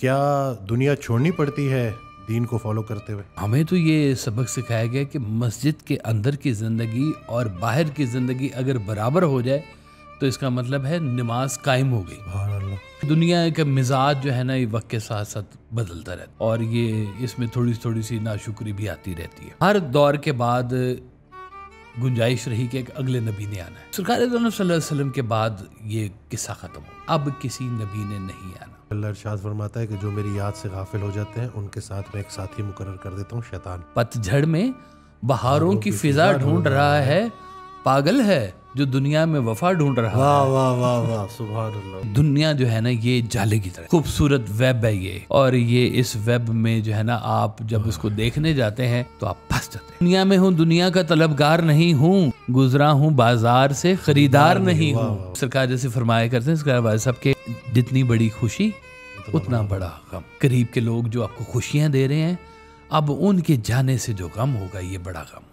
क्या दुनिया छोड़नी पड़ती है दीन को फॉलो करते हुए हमें तो ये सबक सिखाया गया कि मस्जिद के अंदर की ज़िंदगी और बाहर की ज़िंदगी अगर बराबर हो जाए तो इसका मतलब है नमाज कायम हो गई दुनिया का मिजाज जो है ना ये वक्त के साथ साथ बदलता रहता है और ये इसमें थोड़ी थोड़ी सी नाशुक्री भी आती रहती है हर दौर के बाद गुंजाइश रही कि अगले नबी ने आना है सरकार वसल्लम के बाद ये किस्सा ख़त्म हो अब किसी नबी ने नहीं आना अल्लाह फरमाता है कि जो मेरी याद से गाफिल हो जाते हैं उनके साथ मैं एक साथी मुकर कर देता हूँ शैतान पतझड़ में बहारों की फिजा ढूंढ रहा है पागल है जो दुनिया में वफा ढूंढ रहा वाह वाह वाह वाह दुनिया जो है ना ये जाले की तरह खूबसूरत वेब है ये और ये इस वेब में जो है ना आप जब उसको देखने जाते हैं तो आप फंस जाते हैं दुनिया में हूँ दुनिया का तलबगार नहीं हूँ गुजरा हूँ बाजार से खरीदार नहीं हूँ सरकार जैसे फरमाया करते हैं सरकार साहब के जितनी बड़ी खुशी उतना बड़ा गम करीब के लोग जो आपको खुशियाँ दे रहे हैं अब उनके जाने से जो गम होगा ये बड़ा गम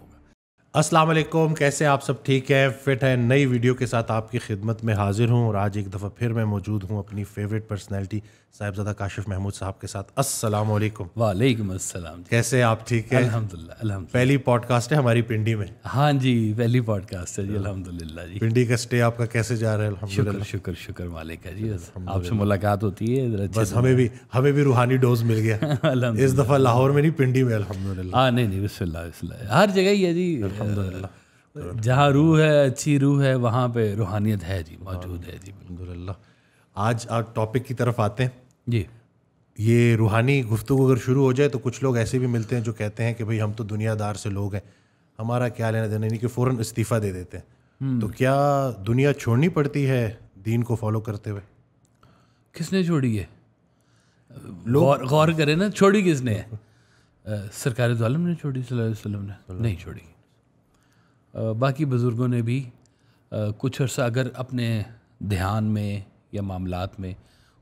अस्सलाम वालेकुम कैसे आप सब ठीक हैं फिट हैं नई वीडियो के साथ आपकी खिदमत में हाजिर हूँ और आज एक दफ़ा फिर मैं मौजूद हूँ अपनी फेवरेट पर्सनैलिटी साहिबजादा काशिफ महमूद साहब के साथ अस्सलाम वालेकुम वालेकुम अस्सलाम कैसे आप ठीक है अल्हम्दुलिल्लाह अल्हम्दुलिल्लाह पहली पॉडकास्ट है हमारी पिंडी में हाँ जी पहली पॉडकास्ट है जी अल्हम्दुलिल्लाह जी पिंडी का स्टे आपका कैसे जा रहा है अल्हम्दुलिल्लाह शुक्र शुक्र मालिक है जी आपसे मुलाकात होती है बस हमें भी हमें भी रूहानी डोज मिल गया इस दफ़ा लाहौर में नहीं पिंडी में अल्हम्दुलिल्लाह हाँ नहीं नहीं बिस्मिल्लाह हर जगह ही है जी अल्हम्दुलिल्लाह जहाँ रूह है अच्छी रूह है वहाँ पे रूहानियत है जी मौजूद है जी अल्हम्दुलिल्लाह आज आप टॉपिक की तरफ आते हैं जी ये रूहानी गुफ्तु अगर शुरू हो जाए तो कुछ लोग ऐसे भी मिलते हैं जो कहते हैं कि भाई हम तो दुनियादार से लोग हैं हमारा क्या लेना देना यानी कि फ़ौर इस्तीफ़ा दे देते हैं हम्म। तो क्या दुनिया छोड़नी पड़ती है दीन को फॉलो करते हुए किसने छोड़ी है गौर, गौर करें ना छोड़ी किसने है सरकार ने छोड़ी वसल्लम ने नहीं छोड़ी बाकी बुज़ुर्गों ने भी कुछ अर्सा अगर अपने ध्यान में या मामलात में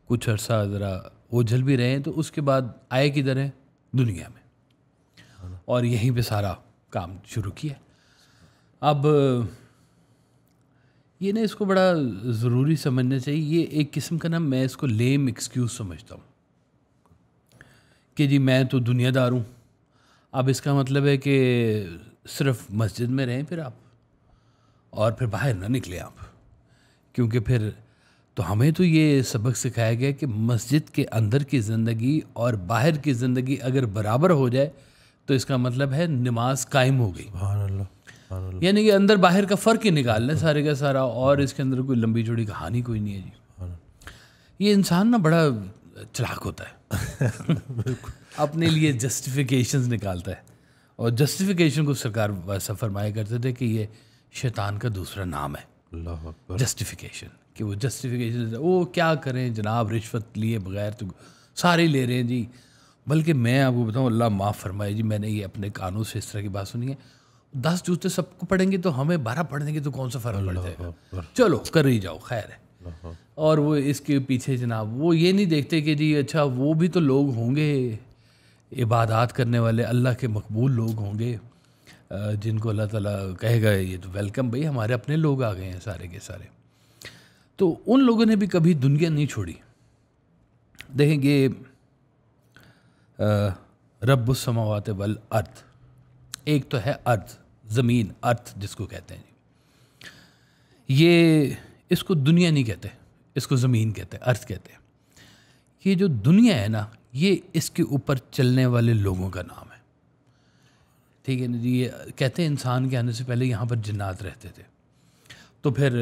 कुछ अर्सा ज़रा ओझल भी रहे हैं तो उसके बाद आए किधर हैं दुनिया में और यहीं पे सारा काम शुरू किया अब ये ना इसको बड़ा ज़रूरी समझना चाहिए ये एक किस्म का ना मैं इसको लेम एक्सक्यूज़ समझता हूँ कि जी मैं तो दुनियादार हूँ अब इसका मतलब है कि सिर्फ मस्जिद में रहें फिर आप और फिर बाहर ना निकले आप क्योंकि फिर तो हमें तो ये सबक सिखाया गया कि मस्जिद के अंदर की ज़िंदगी और बाहर की ज़िंदगी अगर बराबर हो जाए तो इसका मतलब है नमाज कायम हो गई यानी कि अंदर बाहर का फ़र्क ही निकाल लें सारे का सारा और इसके अंदर कोई लंबी चौड़ी कहानी कोई नहीं है जी ये इंसान ना बड़ा चलाक होता है अपने लिए जस्टिफिकेशन निकालता है और जस्टिफिकेशन को सरकार सफरमाया फरमाया करते थे कि ये शैतान का दूसरा नाम है जस्टिफिकेशन कि वो जस्टिफिकेशन वो क्या करें जनाब रिश्वत लिए बगैर तो सारे ले रहे हैं जी बल्कि मैं आपको बताऊँ अल्लाह माफ़ फरमाए जी मैंने ये अपने कानून से इस तरह की बात सुनी है दस जूते सबको पढ़ेंगे तो हमें बारह पढ़ देंगे तो कौन सा फ़र्क पड़ जाएगा चलो कर ही जाओ खैर है और वो इसके पीछे जनाब वो ये नहीं देखते कि जी अच्छा वो भी तो लोग होंगे इबादत करने वाले अल्लाह के मकबूल लोग होंगे जिनको अल्लाह ताला कहेगा ये तो वेलकम भाई हमारे अपने लोग आ गए हैं सारे के सारे तो उन लोगों ने भी कभी दुनिया नहीं छोड़ी देखेंगे रब समावत वल अर्थ एक तो है अर्थ ज़मीन अर्थ जिसको कहते हैं ये इसको दुनिया नहीं कहते इसको ज़मीन कहते हैं अर्थ कहते हैं ये जो दुनिया है ना ये इसके ऊपर चलने वाले लोगों का नाम है ठीक है ना जी ये कहते हैं इंसान के आने से पहले यहाँ पर जन्नात रहते थे तो फिर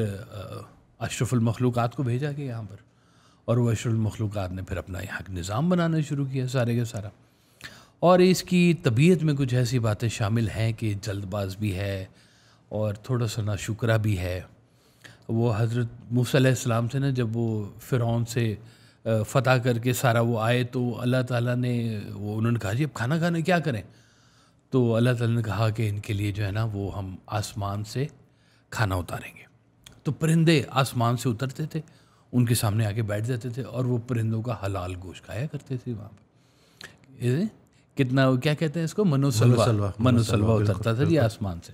अशरफुलमखलूक़ात को भेजा गया यहाँ पर और वह अशरफुलमखलूक़ात ने फिर अपना यहाँ निज़ाम बनाना शुरू किया सारे का सारा और इसकी तबीयत में कुछ ऐसी बातें शामिल हैं कि जल्दबाज भी है और थोड़ा सा ना शुक्रा भी है वो हज़रत मूसम से ना जब वो फ़िरौन से फ़तह करके सारा वो आए तो अल्लाह ताला ने वो उन्होंने कहा जी अब खाना खाने क्या करें तो अल्लाह ताला ने कहा कि इनके लिए जो है ना वो हम आसमान से खाना उतारेंगे तो परिंदे आसमान से उतरते थे उनके सामने आके बैठ जाते थे और वो परिंदों का हलाल गोश खाया करते थे वहाँ पर कितना क्या कहते हैं इसको मनोसलवा मनोसलवा उतरता था जी आसमान से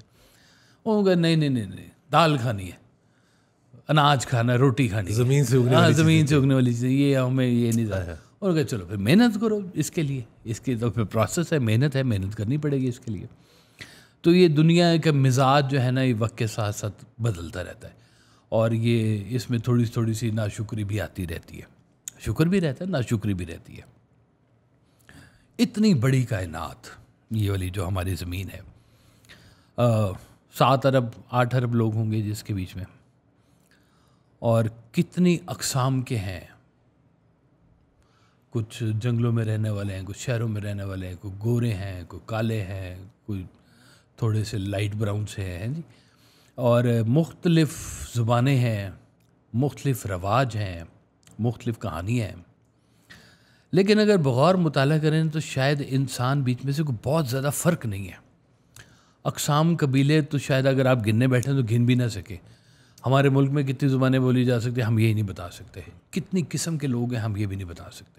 वो कहा नहीं नहीं नहीं नहीं दाल खानी है अनाज खाना रोटी खानी ज़मीन से उगने हाँ ज़मीन से उगने वाली चीज़ें ये हमें ये नहीं रहा हाँ। और कहा चलो फिर मेहनत करो इसके लिए इसके तो फिर प्रोसेस है मेहनत है मेहनत करनी पड़ेगी इसके लिए तो ये दुनिया का मिजाज जो है ना ये वक्त के साथ साथ बदलता रहता है और ये इसमें थोड़ी थोड़ी सी नाशुक्री भी आती रहती है शुक्र भी रहता है नाशुक्री भी रहती है इतनी बड़ी कायनात ये वाली जो हमारी ज़मीन है सात अरब आठ अरब लोग होंगे जिसके बीच में और कितनी अकसाम के हैं कुछ जंगलों में रहने वाले हैं कुछ शहरों में रहने वाले हैं कुछ गोरे हैं कोई काले हैं कोई थोड़े से लाइट ब्राउन से हैं जी और मुख्तलफ़ ज़ुबानें हैं मुख्तलफ़ रवाज हैं मुख्तलिफ़ कहानियाँ हैं लेकिन अगर बगौर मुताल करें तो शायद इंसान बीच में से कोई बहुत ज़्यादा फ़र्क नहीं है अकसाम कबीले तो शायद अगर आप गिनने बैठें तो गिन भी ना सके हमारे मुल्क में कितनी ज़ुबानें बोली जा सकती हम ये नहीं बता सकते कितनी किस्म के लोग हैं हम ये भी नहीं बता सकते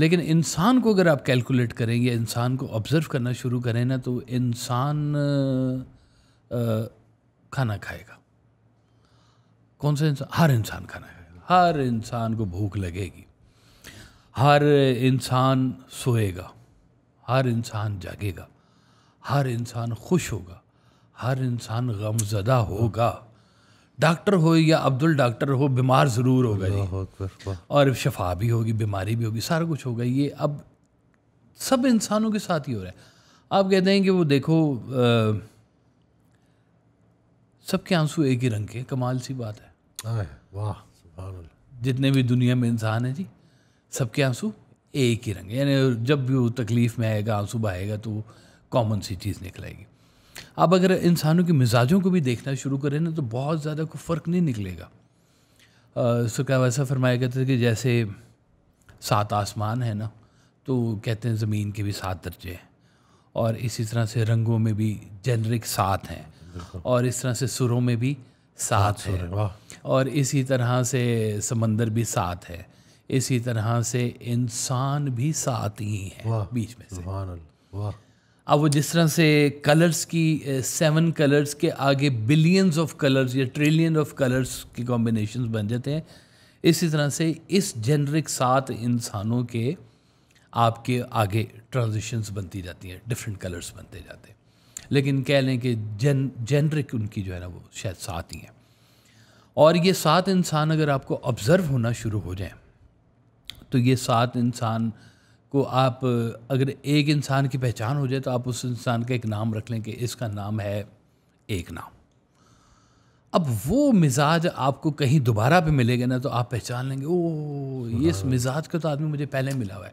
लेकिन इंसान को अगर आप कैलकुलेट करें या इंसान को ऑब्ज़र्व करना शुरू करें ना तो इंसान खाना खाएगा कौन सा इंसान हर इंसान खाना खाएगा हर इंसान को भूख लगेगी हर इंसान सोएगा हर इंसान जागेगा हर इंसान खुश होगा हर इंसान गमजदा होगा डॉक्टर हो या अब्दुल डॉक्टर हो बीमार ज़रूर होगा जी और शफा भी होगी बीमारी भी होगी सारा कुछ होगा ये अब सब इंसानों के साथ ही हो रहा है आप कहते हैं कि वो देखो आ, सबके आंसू एक ही रंग के कमाल सी बात है वाह जितने भी दुनिया में इंसान है जी सबके आंसू एक ही रंग यानी जब भी वो तकलीफ़ में आएगा आंसू बहेगा तो कॉमन सी चीज़ निकलेगी आप अब अगर इंसानों के मिजाजों को भी देखना शुरू करें ना तो बहुत ज़्यादा कोई फ़र्क नहीं निकलेगा सरकार वैसा फरमाया कहते थे कि जैसे सात आसमान है ना तो कहते हैं ज़मीन के भी सात दर्जे हैं और इसी तरह से रंगों में भी जेनरिक सात हैं और इस तरह से सुरों में भी सात है और इसी तरह से समंदर भी सात है इसी तरह से इंसान भी सात ही है बीच में से अब वो जिस तरह से कलर्स की सेवन कलर्स के आगे बिलियंस ऑफ कलर्स या ट्रिलियन ऑफ कलर्स के कॉम्बिनेशन बन जाते हैं इसी तरह से इस जेनरिक सात इंसानों के आपके आगे ट्रांजिशंस बनती जाती हैं डिफरेंट कलर्स बनते जाते हैं लेकिन कह लें कि जेन जेनरिक उनकी जो है ना वो शायद सात ही हैं और ये सात इंसान अगर आपको ऑब्ज़र्व होना शुरू हो जाए तो ये सात इंसान को आप अगर एक इंसान की पहचान हो जाए तो आप उस इंसान का एक नाम रख लें कि इसका नाम है एक नाम अब वो मिजाज आपको कहीं दोबारा पे मिलेगा ना तो आप पहचान लेंगे ओ ये इस हाँ। मिजाज का तो आदमी मुझे पहले मिला हुआ है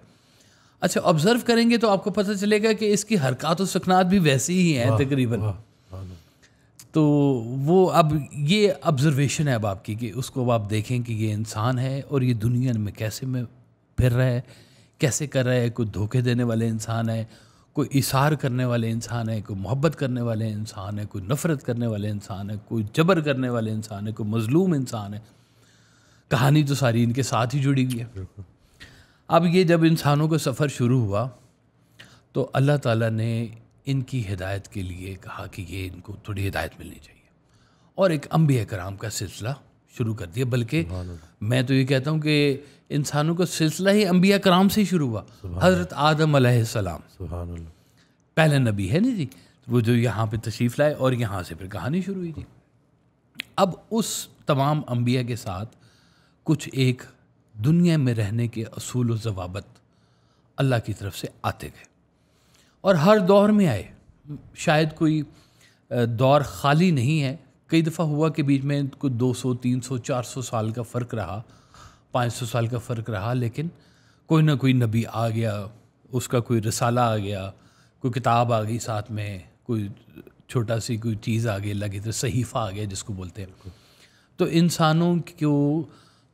अच्छा ऑब्जर्व करेंगे तो आपको पता चलेगा कि इसकी हरकत सखनात भी वैसी ही हैं तकरीबन तो वो अब ये ऑब्जर्वेशन है अब आपकी कि उसको अब आप देखें कि ये इंसान है और ये दुनिया में कैसे में फिर रहा है कैसे कर रहा है कोई धोखे देने वाले इंसान है कोई इशार करने वाले इंसान है कोई मोहब्बत करने वाले इंसान है कोई नफ़रत करने वाले इंसान है कोई जबर करने वाले इंसान है कोई मज़लूम इंसान है कहानी तो सारी इनके साथ ही जुड़ी हुई है अब ये जब इंसानों का सफ़र शुरू हुआ तो अल्लाह ताला ने इनकी हिदायत के लिए कहा कि ये इनको थोड़ी हिदायत मिलनी चाहिए और एक अम्बिया कराम का सिलसिला शुरू कर दिया बल्कि मैं तो ये कहता हूँ कि इंसानों का सिलसिला ही अम्बिया कराम से ही शुरू हुआ हज़रत आदम सलाम पहला नबी है ना जी तो वो जो यहाँ पे तशरीफ़ लाए और यहाँ से फिर कहानी शुरू हुई थी अब उस तमाम अम्बिया के साथ कुछ एक दुनिया में रहने के असूल जवाबत अल्लाह की तरफ से आते गए और हर दौर में आए शायद कोई दौर खाली नहीं है कई दफ़ा हुआ कि बीच में कुछ 200, 300, 400 साल का फ़र्क रहा 500 साल का फ़र्क रहा लेकिन कोई ना कोई नबी आ गया उसका कोई रसाला आ गया कोई किताब आ गई साथ में कोई छोटा सी कोई चीज़ आ गई लगी तो सहीफ़ा आ गया जिसको बोलते हैं तो इंसानों को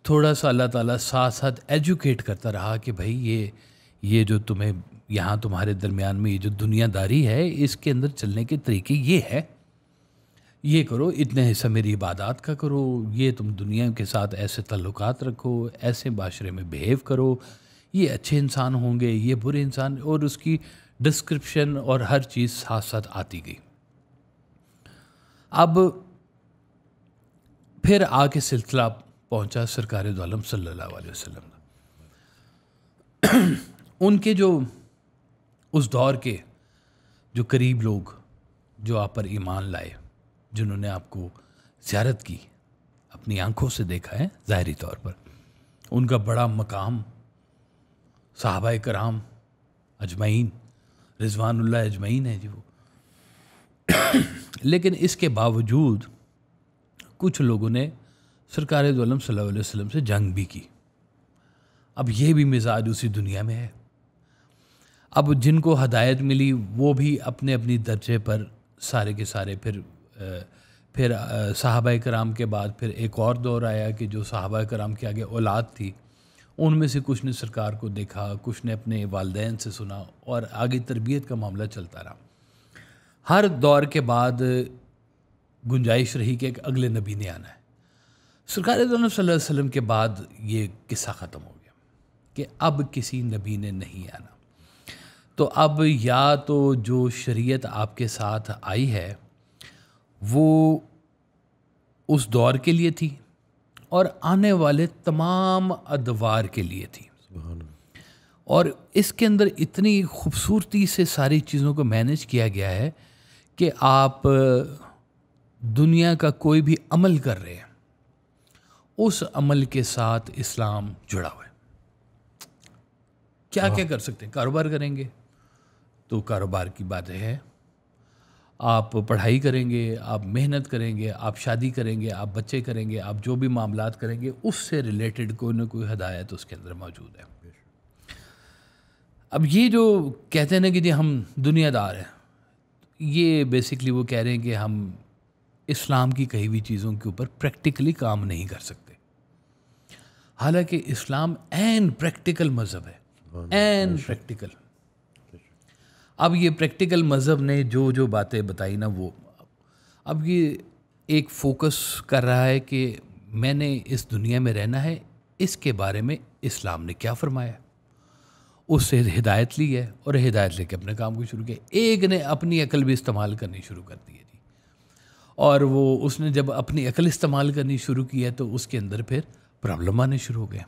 थोड़ा सा अल्लाह ताला साथ साथ एजुकेट करता रहा कि भाई ये ये जो तुम्हें यहाँ तुम्हारे दरमियान में ये जो दुनियादारी है इसके अंदर चलने के तरीके ये है ये करो इतने हिस्सा मेरी इबादत का करो ये तुम दुनिया के साथ ऐसे तल्लुक़ रखो ऐसे माशरे में बिहेव करो ये अच्छे इंसान होंगे ये बुरे इंसान और उसकी डिस्क्रिप्शन और हर चीज़ साथ साथ आती गई अब फिर आके सिलसिला पहुंचा सरकार सल्लल्लाहु सल्ला वसल्लम उनके जो उस दौर के जो करीब लोग जो आप पर ईमान लाए जिन्होंने आपको ज्यारत की अपनी आंखों से देखा है ज़ाहरी तौर पर उनका बड़ा मकाम साहबा कराम अजमैन रिजवानुल्ला अजमैन है जी वो लेकिन इसके बावजूद कुछ लोगों ने सरकार दोलम वसल्लम से जंग भी की अब ये भी मिजाज उसी दुनिया में है अब जिनको हदायत मिली वो भी अपने अपनी दर्जे पर सारे के सारे फिर फिर साहब कराम के बाद फिर एक और दौर आया कि जो साहबा कराम के आगे औलाद थी उनमें से कुछ ने सरकार को देखा कुछ ने अपने वालदेन से सुना और आगे तरबियत का मामला चलता रहा हर दौर के बाद गुंजाइश रही कि एक अगले नबी ने आना है सरकार वसल्लम के बाद ये किस्सा ख़त्म हो गया कि अब किसी नबी ने नहीं आना तो अब या तो जो शरीयत आपके साथ आई है वो उस दौर के लिए थी और आने वाले तमाम अदवार के लिए थी और इसके अंदर इतनी खूबसूरती से सारी चीज़ों को मैनेज किया गया है कि आप दुनिया का कोई भी अमल कर रहे हैं उस अमल के साथ इस्लाम जुड़ा हुआ है क्या क्या हाँ। कर सकते हैं कारोबार करेंगे तो कारोबार की बात है आप पढ़ाई करेंगे आप मेहनत करेंगे आप शादी करेंगे आप बच्चे करेंगे आप जो भी मामला करेंगे उससे रिलेटेड कोई ना कोई हदायत उसके अंदर मौजूद है अब ये जो कहते हैं ना कि जी हम दुनियादार हैं ये बेसिकली वो कह रहे हैं कि हम इस्लाम की कहीं भी चीज़ों के ऊपर प्रैक्टिकली काम नहीं कर सकते हालांकि इस्लाम एन प्रैक्टिकल मज़हब है एन प्रैक्टिकल अब ये प्रैक्टिकल मज़हब ने जो जो बातें बताई ना वो अब ये एक फोकस कर रहा है कि मैंने इस दुनिया में रहना है इसके बारे में इस्लाम ने क्या फरमाया उससे हिदायत ली है और हिदायत लेके अपने काम को शुरू किया एक ने अपनी अकल भी इस्तेमाल करनी शुरू कर दी है और वो उसने जब अपनी अकल इस्तेमाल करनी शुरू की है तो उसके अंदर फिर प्रॉब्लम आने शुरू हो गए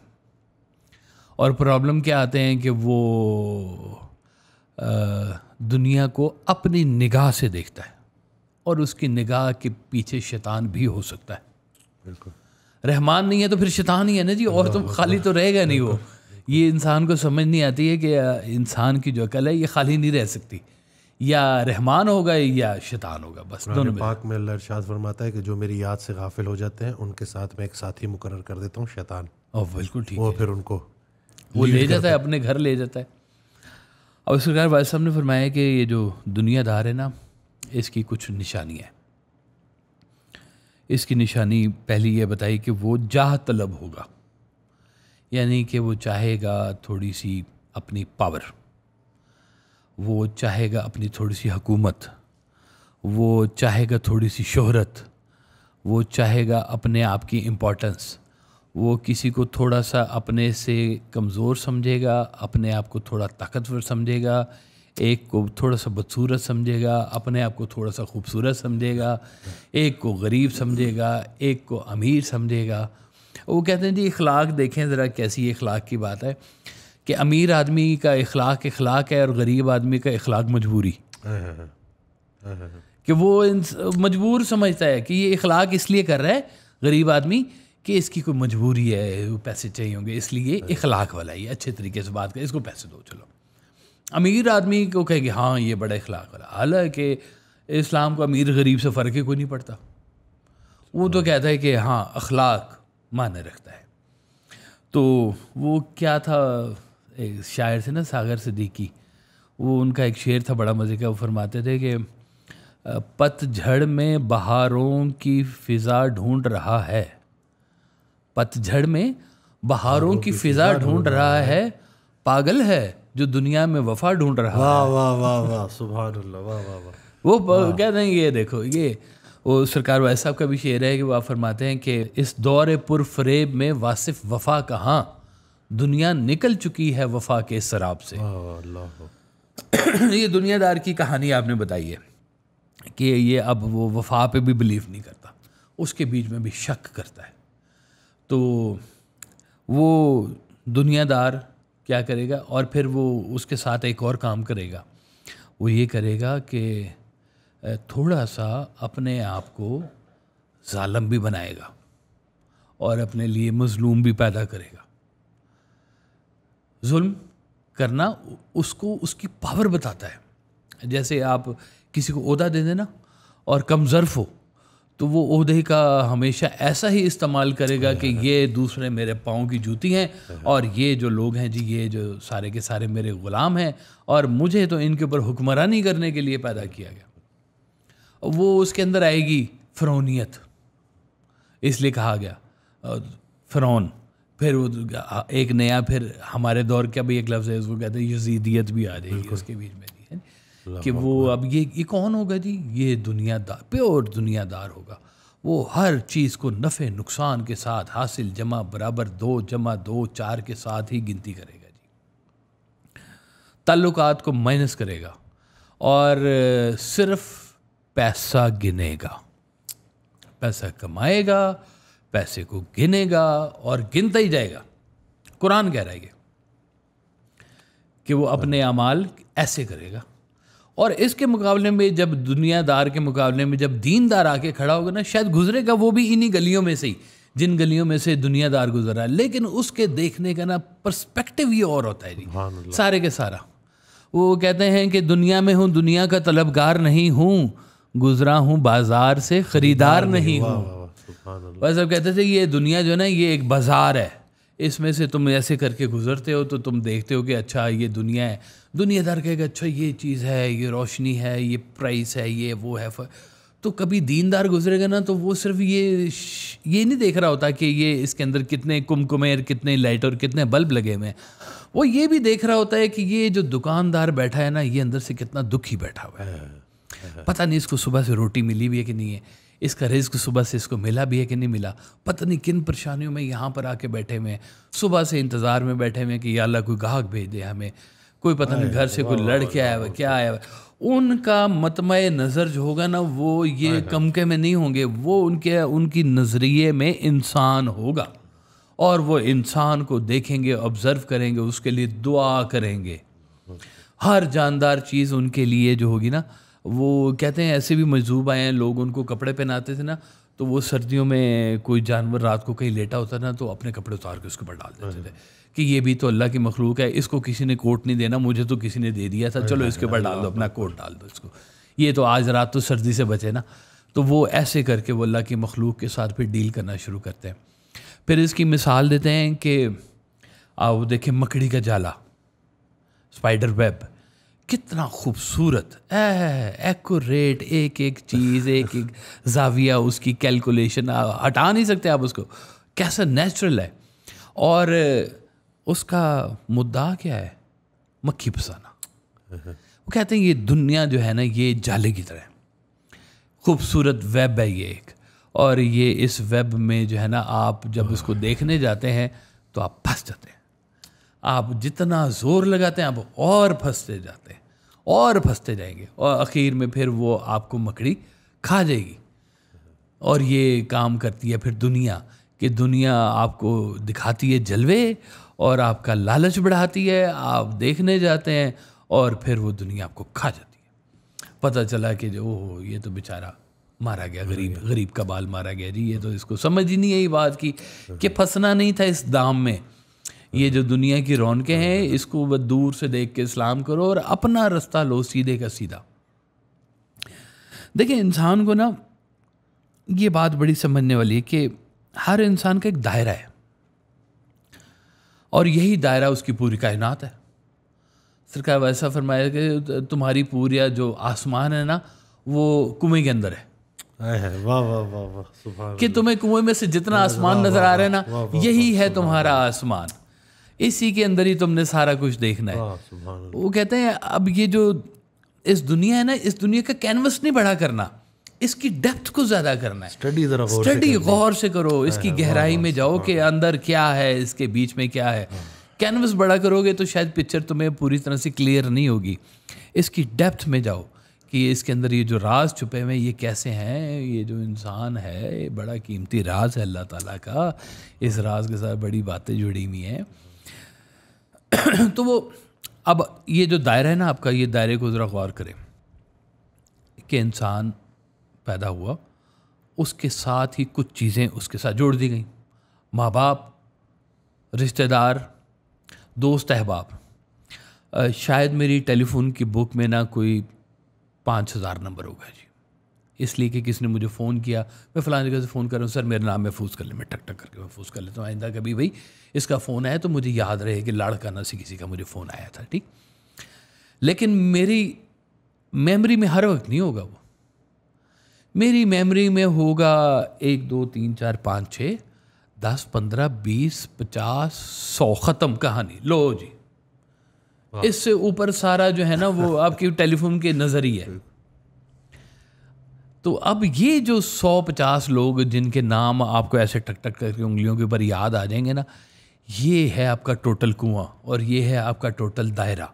और प्रॉब्लम क्या आते हैं कि वो आ, दुनिया को अपनी निगाह से देखता है और उसकी निगाह के पीछे शैतान भी हो सकता है बिल्कुल रहमान नहीं है तो फिर शैतान ही है ना जी और तो खाली तो रहेगा नहीं वो ये इंसान को समझ नहीं आती है कि इंसान की जो अकल है ये खाली नहीं रह सकती या रहमान होगा या शैतान होगा बस दोनों पाक में अल्लाह इरशाद फरमाता है कि जो मेरी याद से गाफिल हो जाते हैं उनके साथ मैं एक साथी मुकर कर देता हूँ शैतान और बिल्कुल ठीक वो फिर उनको वो ले जाता है अपने घर ले जाता है अब इस प्रकार वाल साहब ने फरमाया कि ये जो दुनियादार है ना इसकी कुछ निशानियाँ है इसकी निशानी पहली ये बताई कि वो जाह तलब होगा यानी कि वो चाहेगा थोड़ी सी अपनी पावर वो चाहेगा अपनी थोड़ी सी हकूमत वो चाहेगा थोड़ी सी शोहरत वो चाहेगा अपने आप की इम्पोर्टेंस वो किसी को थोड़ा सा अपने से कमज़ोर समझेगा अपने आप को थोड़ा ताकतवर समझेगा एक को थोड़ा सा बदसूरत समझेगा अपने आप को थोड़ा सा खूबसूरत समझेगा एक को गरीब समझेगा एक को अमीर समझेगा वो कहते हैं जी इखलाक देखें ज़रा कैसी इखलाक की बात है कि अमीर आदमी का इखलाक इखलाक है और गरीब आदमी का इखलाक मजबूरी कि वो मजबूर समझता है कि ये इखलाक इसलिए कर रहा है गरीब आदमी कि इसकी कोई मजबूरी है पैसे चाहिए होंगे इसलिए इखलाक वाला ये अच्छे तरीके से बात कर इसको पैसे दो चलो अमीर आदमी को कहेगी हाँ ये बड़ा इखलाक वाला हालांकि इस्लाम को अमीर गरीब से फ़र्क ही कोई नहीं पड़ता वो तो कहता है कि हाँ अखलाक माने रखता है तो वो क्या था एक शायर थे ना सागर सिद्दीकी वो उनका एक शेर था बड़ा मज़े का वो फरमाते थे कि पतझड़ में बहारों की फ़िज़ा ढूंढ रहा है पतझड़ में बहारों की फ़िज़ा ढूंढ रहा है पागल है जो दुनिया में वफा ढूंढ रहा वाह वाह वाह वाह सुबह वाह वाह वाह वो कह देंगे ये देखो ये वो सरकार वाहिद साहब का भी शेर है कि वह फरमाते हैं कि इस दौरे पुरफरेब में वासिफ वफा कहाँ दुनिया निकल चुकी है वफा के शराब से ये दुनियादार की कहानी आपने बताई है कि ये अब वो वफा पे भी बिलीव नहीं करता उसके बीच में भी शक करता है तो वो दुनियादार क्या करेगा और फिर वो उसके साथ एक और काम करेगा वो ये करेगा कि थोड़ा सा अपने आप को ालम भी बनाएगा और अपने लिए मज़लूम भी पैदा करेगा जुल्म करना उसको उसकी पावर बताता है जैसे आप किसी को अहदा दे देना और कम ज़र्फ हो तो वो अहदे का हमेशा ऐसा ही इस्तेमाल करेगा कि ये दूसरे मेरे पाँव की जूती हैं और ये जो लोग हैं जी ये जो सारे के सारे मेरे ग़ुलाम हैं और मुझे तो इनके ऊपर हुक्मरानी करने के लिए पैदा किया गया वो उसके अंदर आएगी फ़रौनीत इसलिए कहा गया फ़्रौन फिर वो एक नया फिर हमारे दौर का भी एक लफ्ज़ है उसको कहते हैं यजीदियत भी आ जाएगी उसके बीच में है कि वो अब ये ये कौन होगा जी ये दुनियादार प्योर दुनियादार होगा वो हर चीज़ को नफ़े नुकसान के साथ हासिल जमा बराबर दो जमा दो चार के साथ ही गिनती करेगा जी ताल्लुक को माइनस करेगा और सिर्फ पैसा गिनेगा पैसा कमाएगा पैसे को गिनेगा और गिनता ही जाएगा कुरान कह रहा है कि वो अपने अमाल ऐसे करेगा और इसके मुकाबले में जब दुनियादार के मुकाबले में जब दीनदार आके खड़ा होगा ना शायद गुजरेगा वो भी इन्हीं गलियों में से ही जिन गलियों में से दुनियादार गुजरा है लेकिन उसके देखने का ना पर्सपेक्टिव ये और होता है जी सारे के सारा वो कहते हैं कि दुनिया में हूँ दुनिया का तलबगार नहीं हूँ गुजरा हूँ बाजार से खरीदार नहीं हूँ भाई साहब कहते थे ये दुनिया जो है ना ये एक बाजार है इसमें से तुम ऐसे करके गुजरते हो तो तुम देखते हो कि अच्छा ये दुनिया है दुनियादार कहेगा अच्छा ये चीज़ है ये रोशनी है ये प्राइस है ये वो है तो कभी दीनदार गुजरेगा ना तो वो सिर्फ ये ये नहीं देख रहा होता कि ये इसके अंदर कितने कुमकुमेर कितने लाइट और कितने बल्ब लगे हुए हैं वो ये भी देख रहा होता है कि ये जो दुकानदार बैठा है ना ये अंदर से कितना दुखी बैठा हुआ है पता नहीं इसको सुबह से रोटी मिली भी है कि नहीं है इसका रिस्क सुबह से इसको मिला भी है कि नहीं मिला पता नहीं किन परेशानियों में यहाँ पर आके बैठे हुए हैं सुबह से इंतज़ार में बैठे हुए हैं कि अल्लाह कोई गाहक भेज दे हमें कोई पता नहीं घर से कोई लड़ के आया हुआ क्या आया हुआ उनका मतम नज़र जो होगा ना वो ये हाँ, हाँ। कमके में नहीं होंगे वो उनके उनकी नज़रिए में इंसान होगा और वो इंसान को देखेंगे ऑब्ज़र्व करेंगे उसके लिए दुआ करेंगे हाँ। हर जानदार चीज़ उनके लिए जो होगी ना वो कहते हैं ऐसे भी मजदूब आए हैं लोग उनको कपड़े पहनाते थे ना तो वो सर्दियों में कोई जानवर रात को कहीं लेटा होता ना तो अपने कपड़े उतार के उसके ऊपर डाल देते थे कि ये भी तो अल्लाह की मखलूक है इसको किसी ने कोट नहीं देना मुझे तो किसी ने दे दिया था चलो इसके ऊपर डाल दो अपना कोट डाल दो इसको ये तो आज रात तो सर्दी से बचे ना तो वो ऐसे करके वो अल्लाह की मखलूक के साथ फिर डील करना शुरू करते हैं फिर इसकी मिसाल देते हैं कि आप देखें मकड़ी का जाला स्पाइडर वेब कितना खूबसूरत एक्यूरेट एक एक चीज़ एक एक जाविया उसकी कैलकुलेशन हटा नहीं सकते आप उसको कैसा नेचुरल है और उसका मुद्दा क्या है मक्खी फसाना वो कहते हैं ये दुनिया जो है ना ये जाले की तरह खूबसूरत वेब है ये एक और ये इस वेब में जो है ना आप जब उसको देखने जाते हैं तो आप फंस जाते हैं आप जितना जोर लगाते हैं आप और फंसते जाते हैं और फंसते जाएंगे और आखिर में फिर वो आपको मकड़ी खा जाएगी और ये काम करती है फिर दुनिया कि दुनिया आपको दिखाती है जलवे और आपका लालच बढ़ाती है आप देखने जाते हैं और फिर वो दुनिया आपको खा जाती है पता चला कि जो ओहो ये तो बेचारा मारा गया गरीब गरीब का बाल मारा गया जी ये तो इसको समझ ही नहीं आई बात की कि फंसना नहीं था इस दाम में ये जो दुनिया की रौनकें हैं इसको दूर से देख के इस्लाम करो और अपना रास्ता लो सीधे का सीधा देखिए इंसान को ना ये बात बड़ी समझने वाली है कि हर इंसान का एक दायरा है और यही दायरा उसकी पूरी कायनात है सरकार वैसा फरमाया कि तुम्हारी पूरी जो आसमान है ना वो कुएं के अंदर है वाह वाह वाह वाह कि तुम्हें कुएं में से जितना आसमान नजर आ रहा है ना यही है तुम्हारा आसमान इसी के अंदर ही तुमने सारा कुछ देखना है हाँ, वो कहते हैं अब ये जो इस दुनिया है ना इस दुनिया का कैनवस नहीं बड़ा करना इसकी डेप्थ को ज्यादा करना है स्टडी स्टडी गौर से करो हाँ, इसकी हाँ, गहराई में जाओ कि अंदर क्या है इसके बीच में क्या है कैनवस बड़ा करोगे तो शायद पिक्चर तुम्हें पूरी तरह से क्लियर नहीं होगी इसकी डेप्थ में जाओ कि इसके अंदर ये जो राज छुपे हुए ये कैसे हैं ये जो इंसान है ये बड़ा कीमती राज है अल्लाह ताला का इस राज के साथ बड़ी बातें जुड़ी हुई हैं तो वो अब ये जो दायरा है ना आपका ये दायरे को ज़रा गौर करें कि इंसान पैदा हुआ उसके साथ ही कुछ चीज़ें उसके साथ जोड़ दी गई माँ बाप रिश्तेदार दोस्त अहबाब शायद मेरी टेलीफोन की बुक में ना कोई पाँच हज़ार नंबर होगा जी इसलिए कि किसी ने मुझे फ़ोन किया मैं फ़लाँ जगह से फ़ोन कर रहा हूँ सर मेरा नाम महफूज कर ले मैं टक टक करके महफूज कर लेता तो हूँ आइंदा कभी भाई इसका फ़ोन आया तो मुझे याद रहे कि लाड़का ना से किसी का मुझे फ़ोन आया था ठीक लेकिन मेरी मेमोरी में हर वक्त नहीं होगा वो मेरी मेमोरी में होगा एक दो तीन चार पाँच छः दस पंद्रह बीस पचास सौ ख़त्म कहानी लो जी इससे ऊपर सारा जो है ना वो आपकी टेलीफोन के नज़र ही है तो अब ये जो सौ पचास लोग जिनके नाम आपको ऐसे टक टक करके उंगलियों के ऊपर याद आ जाएंगे ना ये है आपका टोटल कुआं और ये है आपका टोटल दायरा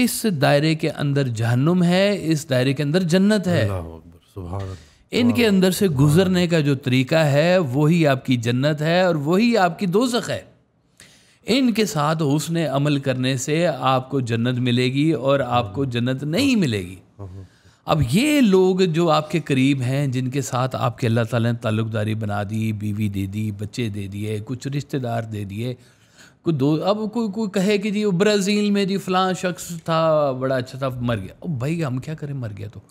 इस दायरे के अंदर जहनुम है इस दायरे के अंदर जन्नत है इनके अंदर से गुजरने का जो तरीका है वही आपकी जन्नत है और वही आपकी दोजख है इनके साथ उसने अमल करने से आपको जन्नत मिलेगी और आपको जन्नत नहीं मिलेगी हाँ, हाँ, हाँ। अब ये लोग जो आपके करीब हैं जिनके साथ आपके अल्लाह ताला ने ताल्लुकदारी बना दी बीवी दे दी बच्चे दे दिए कुछ रिश्तेदार दे दिए कोई दो अब कोई कोई कहे कि जी ब्राज़ील में जी फलां शख्स था बड़ा अच्छा था मर गया अब भाई हम क्या करें मर गया तो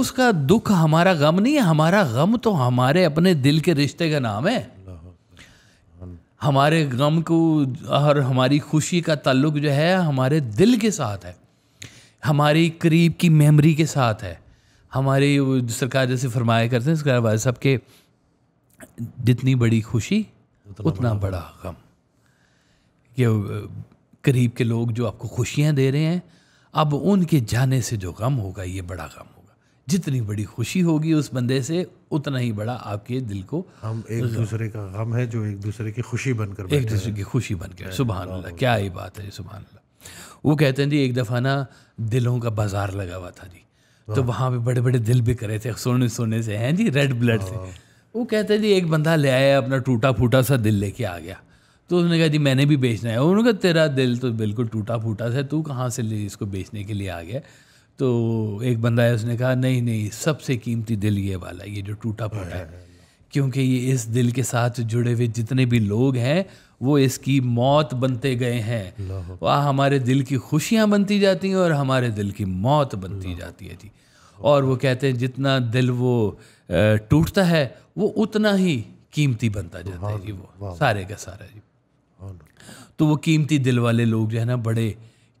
उसका दुख हमारा गम नहीं है हमारा गम तो हमारे अपने दिल के रिश्ते का नाम है हमारे गम को और हमारी खुशी का ताल्लुक जो है हमारे दिल के साथ है हमारे करीब की मेमोरी के साथ है हमारे सरकार जैसे फरमाया करते हैं सरकार वाले साहब के जितनी बड़ी खुशी उतना, उतना बड़ा गम कि करीब के लोग जो आपको खुशियाँ दे रहे हैं अब उनके जाने से जो गम होगा ये बड़ा गम होगा जितनी बड़ी खुशी होगी उस बंदे से उतना ही बड़ा आपके दिल को हम एक दूसरे का गम है जो एक दूसरे की खुशी बनकर एक दूसरे की खुशी बनकर सुबह क्या ये बात है सुबह वो कहते हैं जी एक दफ़ा ना दिलों का बाजार लगा हुआ था जी तो वहाँ पे बड़े बड़े दिल भी करे थे सोने सोने से हैं जी रेड ब्लड से हाँ। वो कहते हैं जी एक बंदा ले आया अपना टूटा फूटा सा दिल लेके आ गया तो उसने कहा जी मैंने भी बेचना है उन्होंने कहा तेरा दिल तो बिल्कुल टूटा फूटा सा तू कहाँ से ले इसको बेचने के लिए आ गया तो एक बंदा है उसने कहा नहीं नहीं सबसे कीमती दिल ये वाला ये जो टूटा फूटा है क्योंकि ये इस दिल के साथ जुड़े हुए जितने भी लोग हैं वो इसकी मौत बनते गए हैं वह हमारे दिल की खुशियाँ बनती जाती हैं और हमारे दिल की मौत बनती जाती है जी और वो कहते हैं जितना दिल वो टूटता है वो उतना ही कीमती बनता जाता है जी वो सारे का सारा जी तो वो कीमती दिल वाले लोग जो है ना बड़े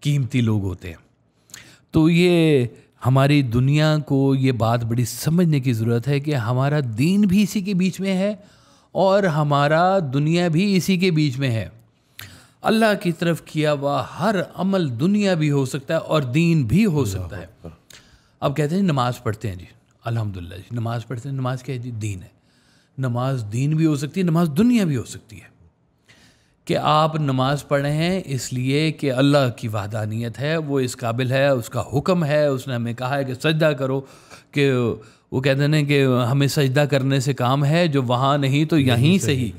कीमती लोग होते हैं तो ये हमारी दुनिया को ये बात बड़ी समझने की ज़रूरत है कि हमारा दीन भी इसी के बीच में है और हमारा दुनिया भी इसी के बीच में है अल्लाह की तरफ किया हुआ हर अमल दुनिया भी हो सकता है और दीन भी हो सकता है अब कहते हैं नमाज़ पढ़ते हैं जी अल्हम्दुलिल्लाह जी नमाज़ पढ़ते हैं नमाज़ क्या है जी दीन है नमाज दीन भी हो सकती है नमाज दुनिया भी हो सकती है कि आप नमाज पढ़े हैं इसलिए कि अल्लाह की वादानियत है वो इस काबिल है उसका हुक्म है उसने हमें कहा है कि सजदा करो कि वो कहते ना कि हमें सजदा करने से काम है जो वहाँ नहीं तो यहीं से ही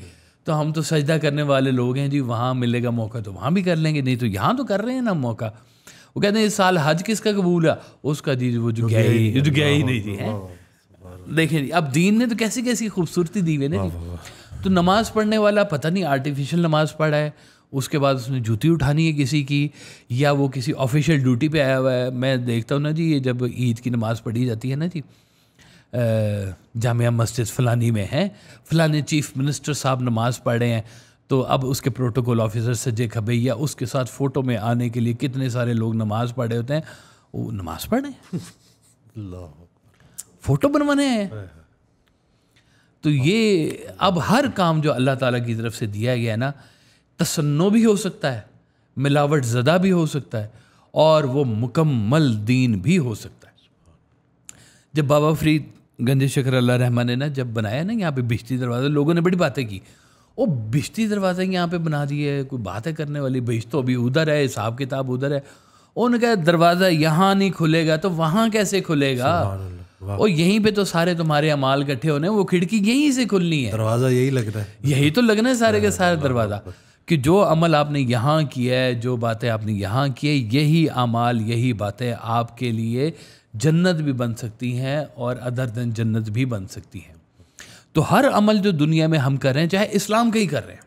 तो हम तो सजदा करने वाले लोग हैं जी वहाँ मिलेगा मौका तो वहाँ भी कर लेंगे नहीं तो यहाँ तो कर रहे हैं ना मौका वो कहते हैं इस साल हज किसका कबूल है उसका जी वो जो गया ही जो गया ही नहीं जी है देखें जी अब दीन ने तो कैसी कैसी खूबसूरती दी हुई ना तो नमाज़ पढ़ने वाला पता नहीं आर्टिफिशियल नमाज़ पढ़ा है उसके बाद उसने जूती उठानी है किसी की या वो किसी ऑफिशियल ड्यूटी पे आया हुआ है मैं देखता हूँ ना जी ये जब ईद की नमाज़ पढ़ी जाती है ना जी जामिया मस्जिद फ़लानी में है फ़लाने चीफ़ मिनिस्टर साहब नमाज़ पढ़ रहे हैं तो अब उसके प्रोटोकॉल ऑफिसर खबे खबैया उसके साथ फ़ोटो में आने के लिए कितने सारे लोग नमाज़ पढ़ रहे होते हैं वो नमाज़ पढ़ रहे हैं फ़ोटो बनवाने हैं तो ये अब हर काम जो अल्लाह ताला की तरफ से दिया गया है ना तसन्नो भी हो सकता है मिलावट ज़दा भी हो सकता है और वो मुकम्मल दीन भी हो सकता है जब बाबा फरीद गंजे शेखर अल्लाह रहमान ने ना जब बनाया ना यहाँ पे बिश्ती दरवाज़ा लोगों ने बड़ी बातें की वो बिश्ती दरवाज़ा यहाँ पे बना दिए है कोई बातें करने वाली बिश तो अभी उधर है हिसाब किताब उधर है उन्होंने कहा दरवाज़ा यहाँ नहीं खुलेगा तो वहाँ कैसे खुलेगा और यहीं पे तो सारे तुम्हारे अमाल इकट्ठे होने वो खिड़की यहीं से खुलनी है दरवाज़ा यही लग रहा है यही तो लगना है सारे के सारे दरवाज़ा कि जो अमल आपने यहाँ किया है जो बातें आपने यहाँ की है यही अमाल यही बातें आपके लिए जन्नत भी बन सकती हैं और अदर देन जन्नत भी बन सकती हैं तो हर अमल जो दुनिया में हम कर रहे हैं चाहे इस्लाम का ही कर रहे हैं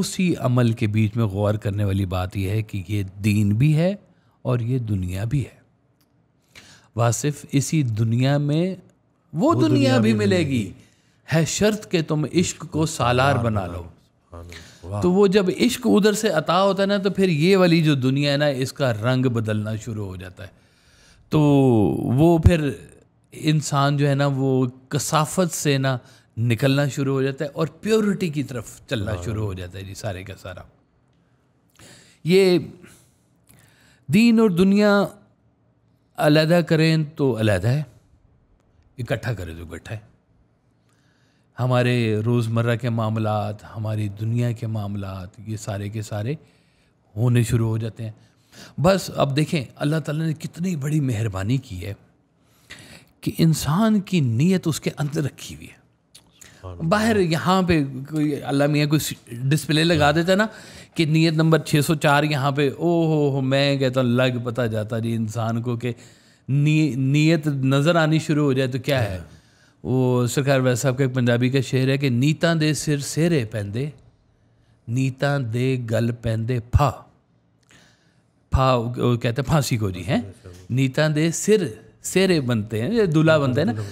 उसी अमल के बीच में गौर करने वाली बात यह है कि ये दीन भी है और ये दुनिया भी है वासिफ इसी दुनिया में वो, वो दुनिया, दुनिया भी, भी मिलेगी है शर्त के तुम इश्क को सालार बना लो तो वो जब इश्क उधर से अता होता है ना तो फिर ये वाली जो दुनिया है ना इसका रंग बदलना शुरू हो जाता है तो वो फिर इंसान जो है ना वो कसाफत से ना निकलना शुरू हो जाता है और प्योरिटी की तरफ चलना हाँ। शुरू हो जाता है जी सारे का सारा ये दीन और दुनिया अलहदा करें तो अलहदा है इकट्ठा करें तो इकट्ठा है हमारे रोज़मर्रा के मामला हमारी दुनिया के मामला ये सारे के सारे होने शुरू हो जाते हैं बस अब देखें अल्लाह ताला ने कितनी बड़ी मेहरबानी की है कि इंसान की नीयत उसके अंदर रखी हुई है बाहर यहाँ पे कोई अल्लाह मियाँ कोई डिस्प्ले लगा हाँ। देता ना कि नीयत नंबर 604 यहाँ पे ओ हो हो मैं कहता हूँ लग पता जाता जी इंसान को कि नी, नीयत नज़र आनी शुरू हो जाए तो क्या है हाँ। वो सरकार वैसे साहब का एक पंजाबी का शेर है कि नीता दे सिर सेरे पेंदे नीता दे गल पेंदे फा फा कहते हैं फांसी को जी हैं नीता दे सिर सेरे बनते हैं ये दूल्हा बनते हैं ना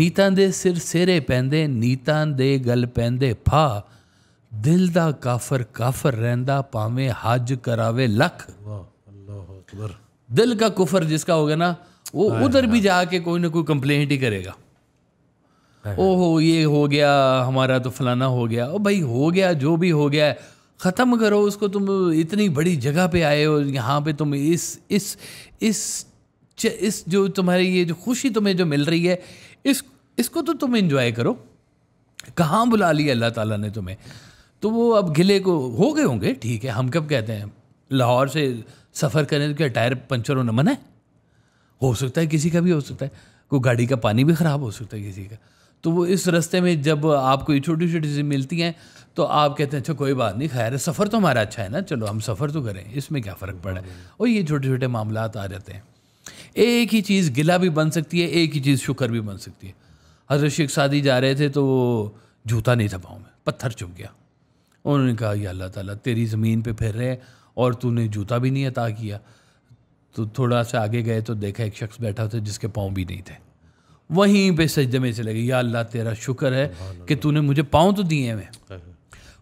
नीता दे सिर सेरे पैंदे नीता दे गल पैंदे फा दिल दा काफर काफर रहंदा पावे हज करावे लख दिल का कुफर जिसका हो गया ना वो उधर भी जाके कोई ना कोई कंप्लेंट ही करेगा ओहो ये हो गया हमारा तो फलाना हो गया ओ भाई हो गया जो भी हो गया है ख़त्म करो उसको तुम इतनी बड़ी जगह पे आए हो यहाँ पे तुम इस इस इस इस जो तुम्हारी ये जो खुशी तुम्हें जो मिल रही है इस इसको तो तुम इन्जॉय करो कहाँ बुला लिया अल्लाह ताला ने तुम्हें तो वो अब गिले को हो गए होंगे ठीक है हम कब कहते हैं लाहौर से सफ़र करें तो क्या टायर पंचर होना मना है हो सकता है किसी का भी हो सकता है कोई गाड़ी का पानी भी ख़राब हो सकता है किसी का तो वो इस रास्ते में जब आपको ये छोटी छोटी चीज़ें मिलती हैं तो आप कहते हैं अच्छा कोई बात नहीं खैर सफ़र तो हमारा अच्छा है ना चलो हम सफ़र तो करें इसमें क्या फ़र्क पड़े और ये छोटे छोटे मामला आ जाते हैं एक ही चीज़ गिला भी बन सकती है एक ही चीज़ शुक्र भी बन सकती है हजरत शेख सादी जा रहे थे तो जूता नहीं था पाँव में पत्थर चुप गया उन्होंने कहा ये अल्लाह ताला तेरी ज़मीन पे फिर रहे और तूने जूता भी नहीं अता किया तो थोड़ा सा आगे गए तो देखा एक शख्स बैठा था जिसके पाँव भी नहीं थे वहीं पे सजदे में चले गए या अल्लाह तेरा शुक्र है कि तूने मुझे पाँव तो दिए हैं हाँ, हाँ।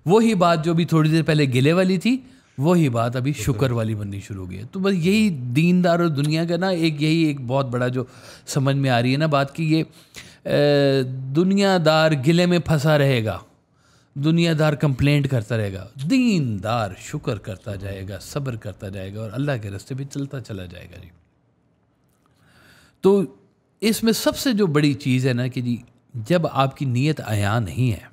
वही बात जो अभी थोड़ी देर पहले गिले वाली थी वही बात अभी शुक्र वाली बननी शुरू हो गई है तो बस यही दीनदार और दुनिया का ना एक यही एक बहुत बड़ा जो समझ में आ रही है ना बात कि ये दुनियादार गिले में फंसा रहेगा दुनियादार कंप्लेंट करता रहेगा दीनदार शुक्र करता जाएगा सब्र करता जाएगा और अल्लाह के रस्ते भी चलता चला जाएगा जी तो इसमें सबसे जो बड़ी चीज़ है ना कि जी जब आपकी नीयत आया नहीं है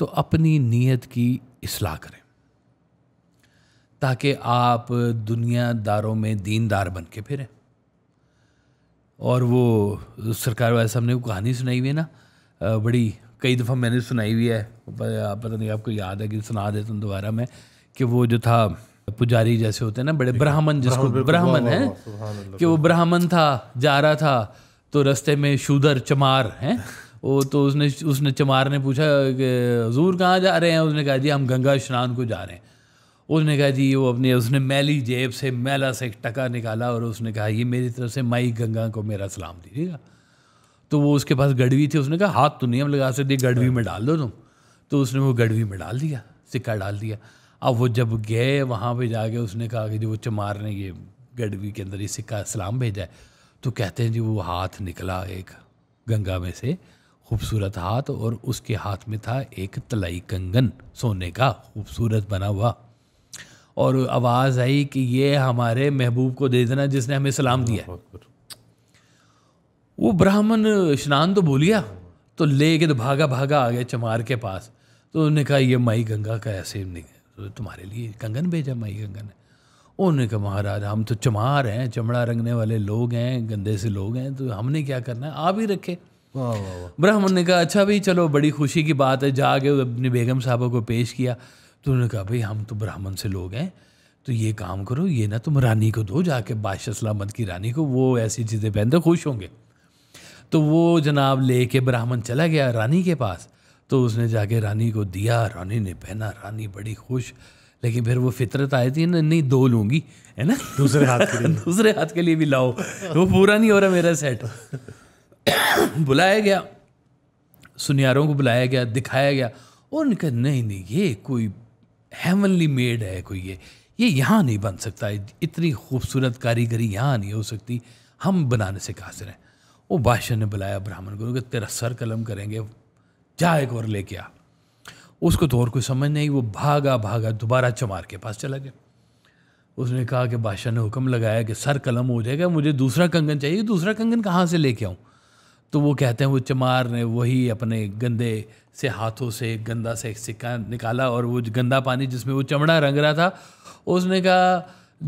तो अपनी नीयत की असलाह करें ताकि आप दुनियादारों में दीनदार बन के फिरें और वो सरकार वाले साहब ने वो कहानी सुनाई हुई है ना बड़ी कई दफ़ा मैंने सुनाई हुई है पता नहीं आपको याद है कि सुना देता हूँ दोबारा मैं कि वो जो था पुजारी जैसे होते हैं ना बड़े ब्राह्मण जिसको ब्राह्मण है कि वो ब्राह्मण था जा रहा था तो रस्ते में शूदर चमार हैं वो तो उसने उसने चमार ने पूछा कि हजूर कहाँ जा रहे हैं उसने कहा जी हम गंगा स्नान को जा रहे हैं उसने कहा जी वो अपने उसने मैली जेब से मैला से एक टका निकाला और उसने कहा ये मेरी तरफ से माई गंगा को मेरा सलाम दीजिएगा तो वो उसके पास गढ़वी थी उसने कहा हाथ तो नहीं हम लगा सकते गड़वी में डाल दो तुम तो उसने वो गड़वी में डाल दिया सिक्का डाल दिया अब वो जब गए वहाँ पे जाके उसने कहा कि जी वो चमार ने ये गढ़वी के अंदर ये सिक्का सलाम भेजा है तो कहते हैं जी वो हाथ निकला एक गंगा में से खूबसूरत हाथ और उसके हाथ में था एक तलाई कंगन सोने का खूबसूरत बना हुआ और आवाज़ आई कि ये हमारे महबूब को दे देना जिसने हमें सलाम दिया वो ब्राह्मण स्नान तो बोलिया तो ले के तो भागा भागा आ गया चमार के पास तो उन्होंने कहा ये माई गंगा का ऐसे नहीं तो तुम्हारे लिए कंगन भेजा माई गंगा ने उन्होंने कहा महाराज हम तो चमार हैं चमड़ा रंगने वाले लोग हैं गंदे से लोग हैं तो हमने क्या करना है आप ही रखे ब्राह्मण ने कहा अच्छा भाई चलो बड़ी खुशी की बात है जाके अपनी बेगम साहबा को पेश किया तो उन्होंने कहा भाई हम तो ब्राह्मण से लोग हैं तो ये काम करो ये ना तुम रानी को दो जाके बादशाह सलामत की रानी को वो ऐसी चीज़ें पहनते खुश होंगे तो वो जनाब ले के ब्राह्मण चला गया रानी के पास तो उसने जाके रानी को दिया रानी ने पहना रानी बड़ी खुश लेकिन फिर वो फितरत आई थी ना नहीं दो लूँगी है ना दूसरे हाथ के लिए दूसरे हाथ के लिए भी लाओ वो पूरा नहीं हो रहा मेरा सेट बुलाया गया सुनियारों को बुलाया गया दिखाया गया और उन्होंने कहा नहीं नहीं ये कोई हेवनली मेड है कोई ये ये यहाँ नहीं बन सकता इतनी खूबसूरत कारीगरी यहाँ नहीं हो सकती हम बनाने से कहा हैं वो बादशाह ने बुलाया ब्राह्मण को कि तेरा सर कलम करेंगे जा एक और लेके आ उसको तो और कोई समझ नहीं वो भागा भागा दोबारा चमार के पास चला गया उसने कहा कि बादशाह ने हुक्म लगाया कि सर कलम हो जाएगा मुझे दूसरा कंगन चाहिए दूसरा कंगन कहाँ से लेके आऊँ तो वो कहते हैं वो चमार ने वही अपने गंदे से हाथों से गंदा से सिक्का निकाला और वो गंदा पानी जिसमें वो चमड़ा रंग रहा था उसने कहा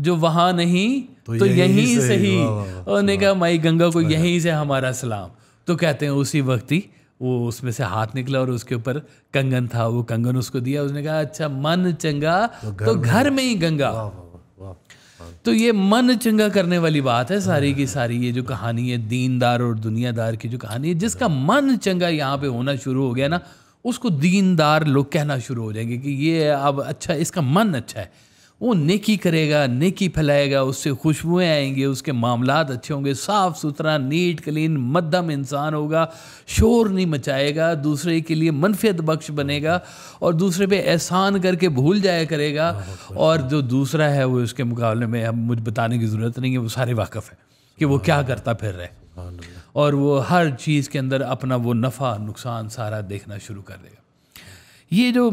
जो वहाँ नहीं तो, तो यहीं, यहीं सही उन्होंने कहा माई गंगा को यहीं से हमारा सलाम तो कहते हैं उसी वक्त ही वो उसमें से हाथ निकला और उसके ऊपर कंगन था वो कंगन उसको दिया उसने कहा अच्छा मन चंगा तो घर, तो घर में ही गंगा तो ये मन चंगा करने वाली बात है सारी की सारी ये जो कहानी है दीनदार और दुनियादार की जो कहानी है जिसका मन चंगा यहाँ पे होना शुरू हो गया ना उसको दीनदार लोग कहना शुरू हो जाएंगे कि ये अब अच्छा इसका मन अच्छा है वो नेकी करेगा नेकी फैलाएगा उससे खुशबुएं आएंगी उसके मामला अच्छे होंगे साफ़ सुथरा नीट क्लीन मध्यम इंसान होगा शोर नहीं मचाएगा दूसरे के लिए मनफियत बख्श बनेगा और दूसरे पे एहसान करके भूल जाया करेगा और जो दूसरा है वो उसके मुकाबले में अब मुझे बताने की ज़रूरत नहीं है वो सारे वाकफ़ है कि वो क्या करता फिर रहे और वो हर चीज़ के अंदर अपना वो नफ़ा नुकसान सारा देखना शुरू कर देगा ये जो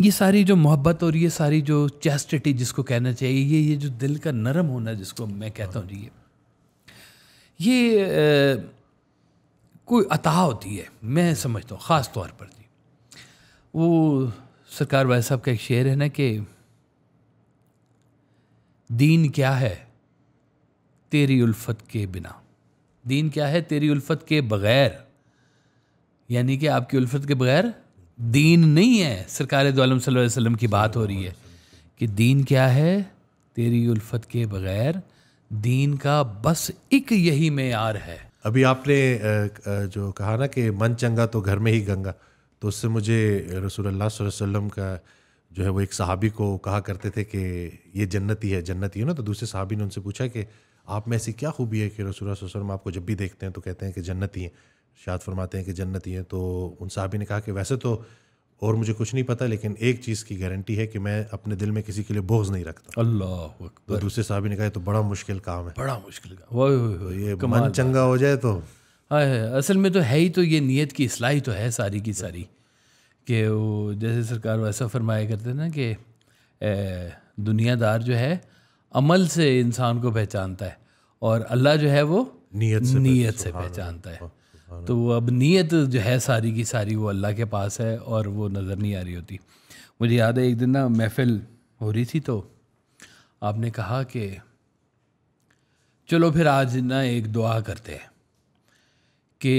ये सारी जो मोहब्बत और ये सारी जो चेस्टिटी जिसको कहना चाहिए ये ये जो दिल का नरम होना जिसको मैं कहता हूँ जी ये ये कोई अता होती है मैं समझता हूँ ख़ास तौर पर जी वो सरकार वाले साहब का एक शेर है ना कि दीन क्या है तेरी उल्फत के बिना दीन क्या है तेरी उल्फत के बग़ैर यानी कि आपकी उल्फत के बग़ैर दीन नहीं है सरकार वसल्लम की बात हो रही है कि दीन क्या है तेरी उल्फत के बगैर दीन का बस एक यही मैार है अभी आपने जो कहा ना कि मन चंगा तो घर में ही गंगा तो उससे मुझे रसूल वसल्लम का जो है वो एक सहाबी को कहा करते थे कि ये जन्नती है जन्नती है ना तो दूसरे सहाबी ने उनसे पूछा कि आप में ऐसी क्या खूबी है कि रसूल वसल्लम आपको जब भी देखते हैं तो कहते हैं कि जन्नती हैं शाद फरमाते हैं कि जन्नती हैं तो उन साहबी ने कहा कि वैसे तो और मुझे कुछ नहीं पता लेकिन एक चीज़ की गारंटी है कि मैं अपने दिल में किसी के लिए बोझ नहीं रखता अल्लाह तो दूसरे साहब ने कहा तो बड़ा मुश्किल काम है बड़ा मुश्किल काम वो, वो, वो, ये मन चंगा हो जाए तो हाँ असल में तो है ही तो ये नीयत की असलाही तो है सारी की सारी कि वो जैसे सरकार वैसा फरमाया करते ना कि दुनियादार जो है अमल से इंसान को पहचानता है और अल्लाह जो है वो नीयत से नीयत से पहचानता है तो वो अब नीयत जो है सारी की सारी वो अल्लाह के पास है और वो नज़र नहीं आ रही होती मुझे याद है एक दिन ना महफिल हो रही थी तो आपने कहा कि चलो फिर आज ना एक दुआ करते हैं कि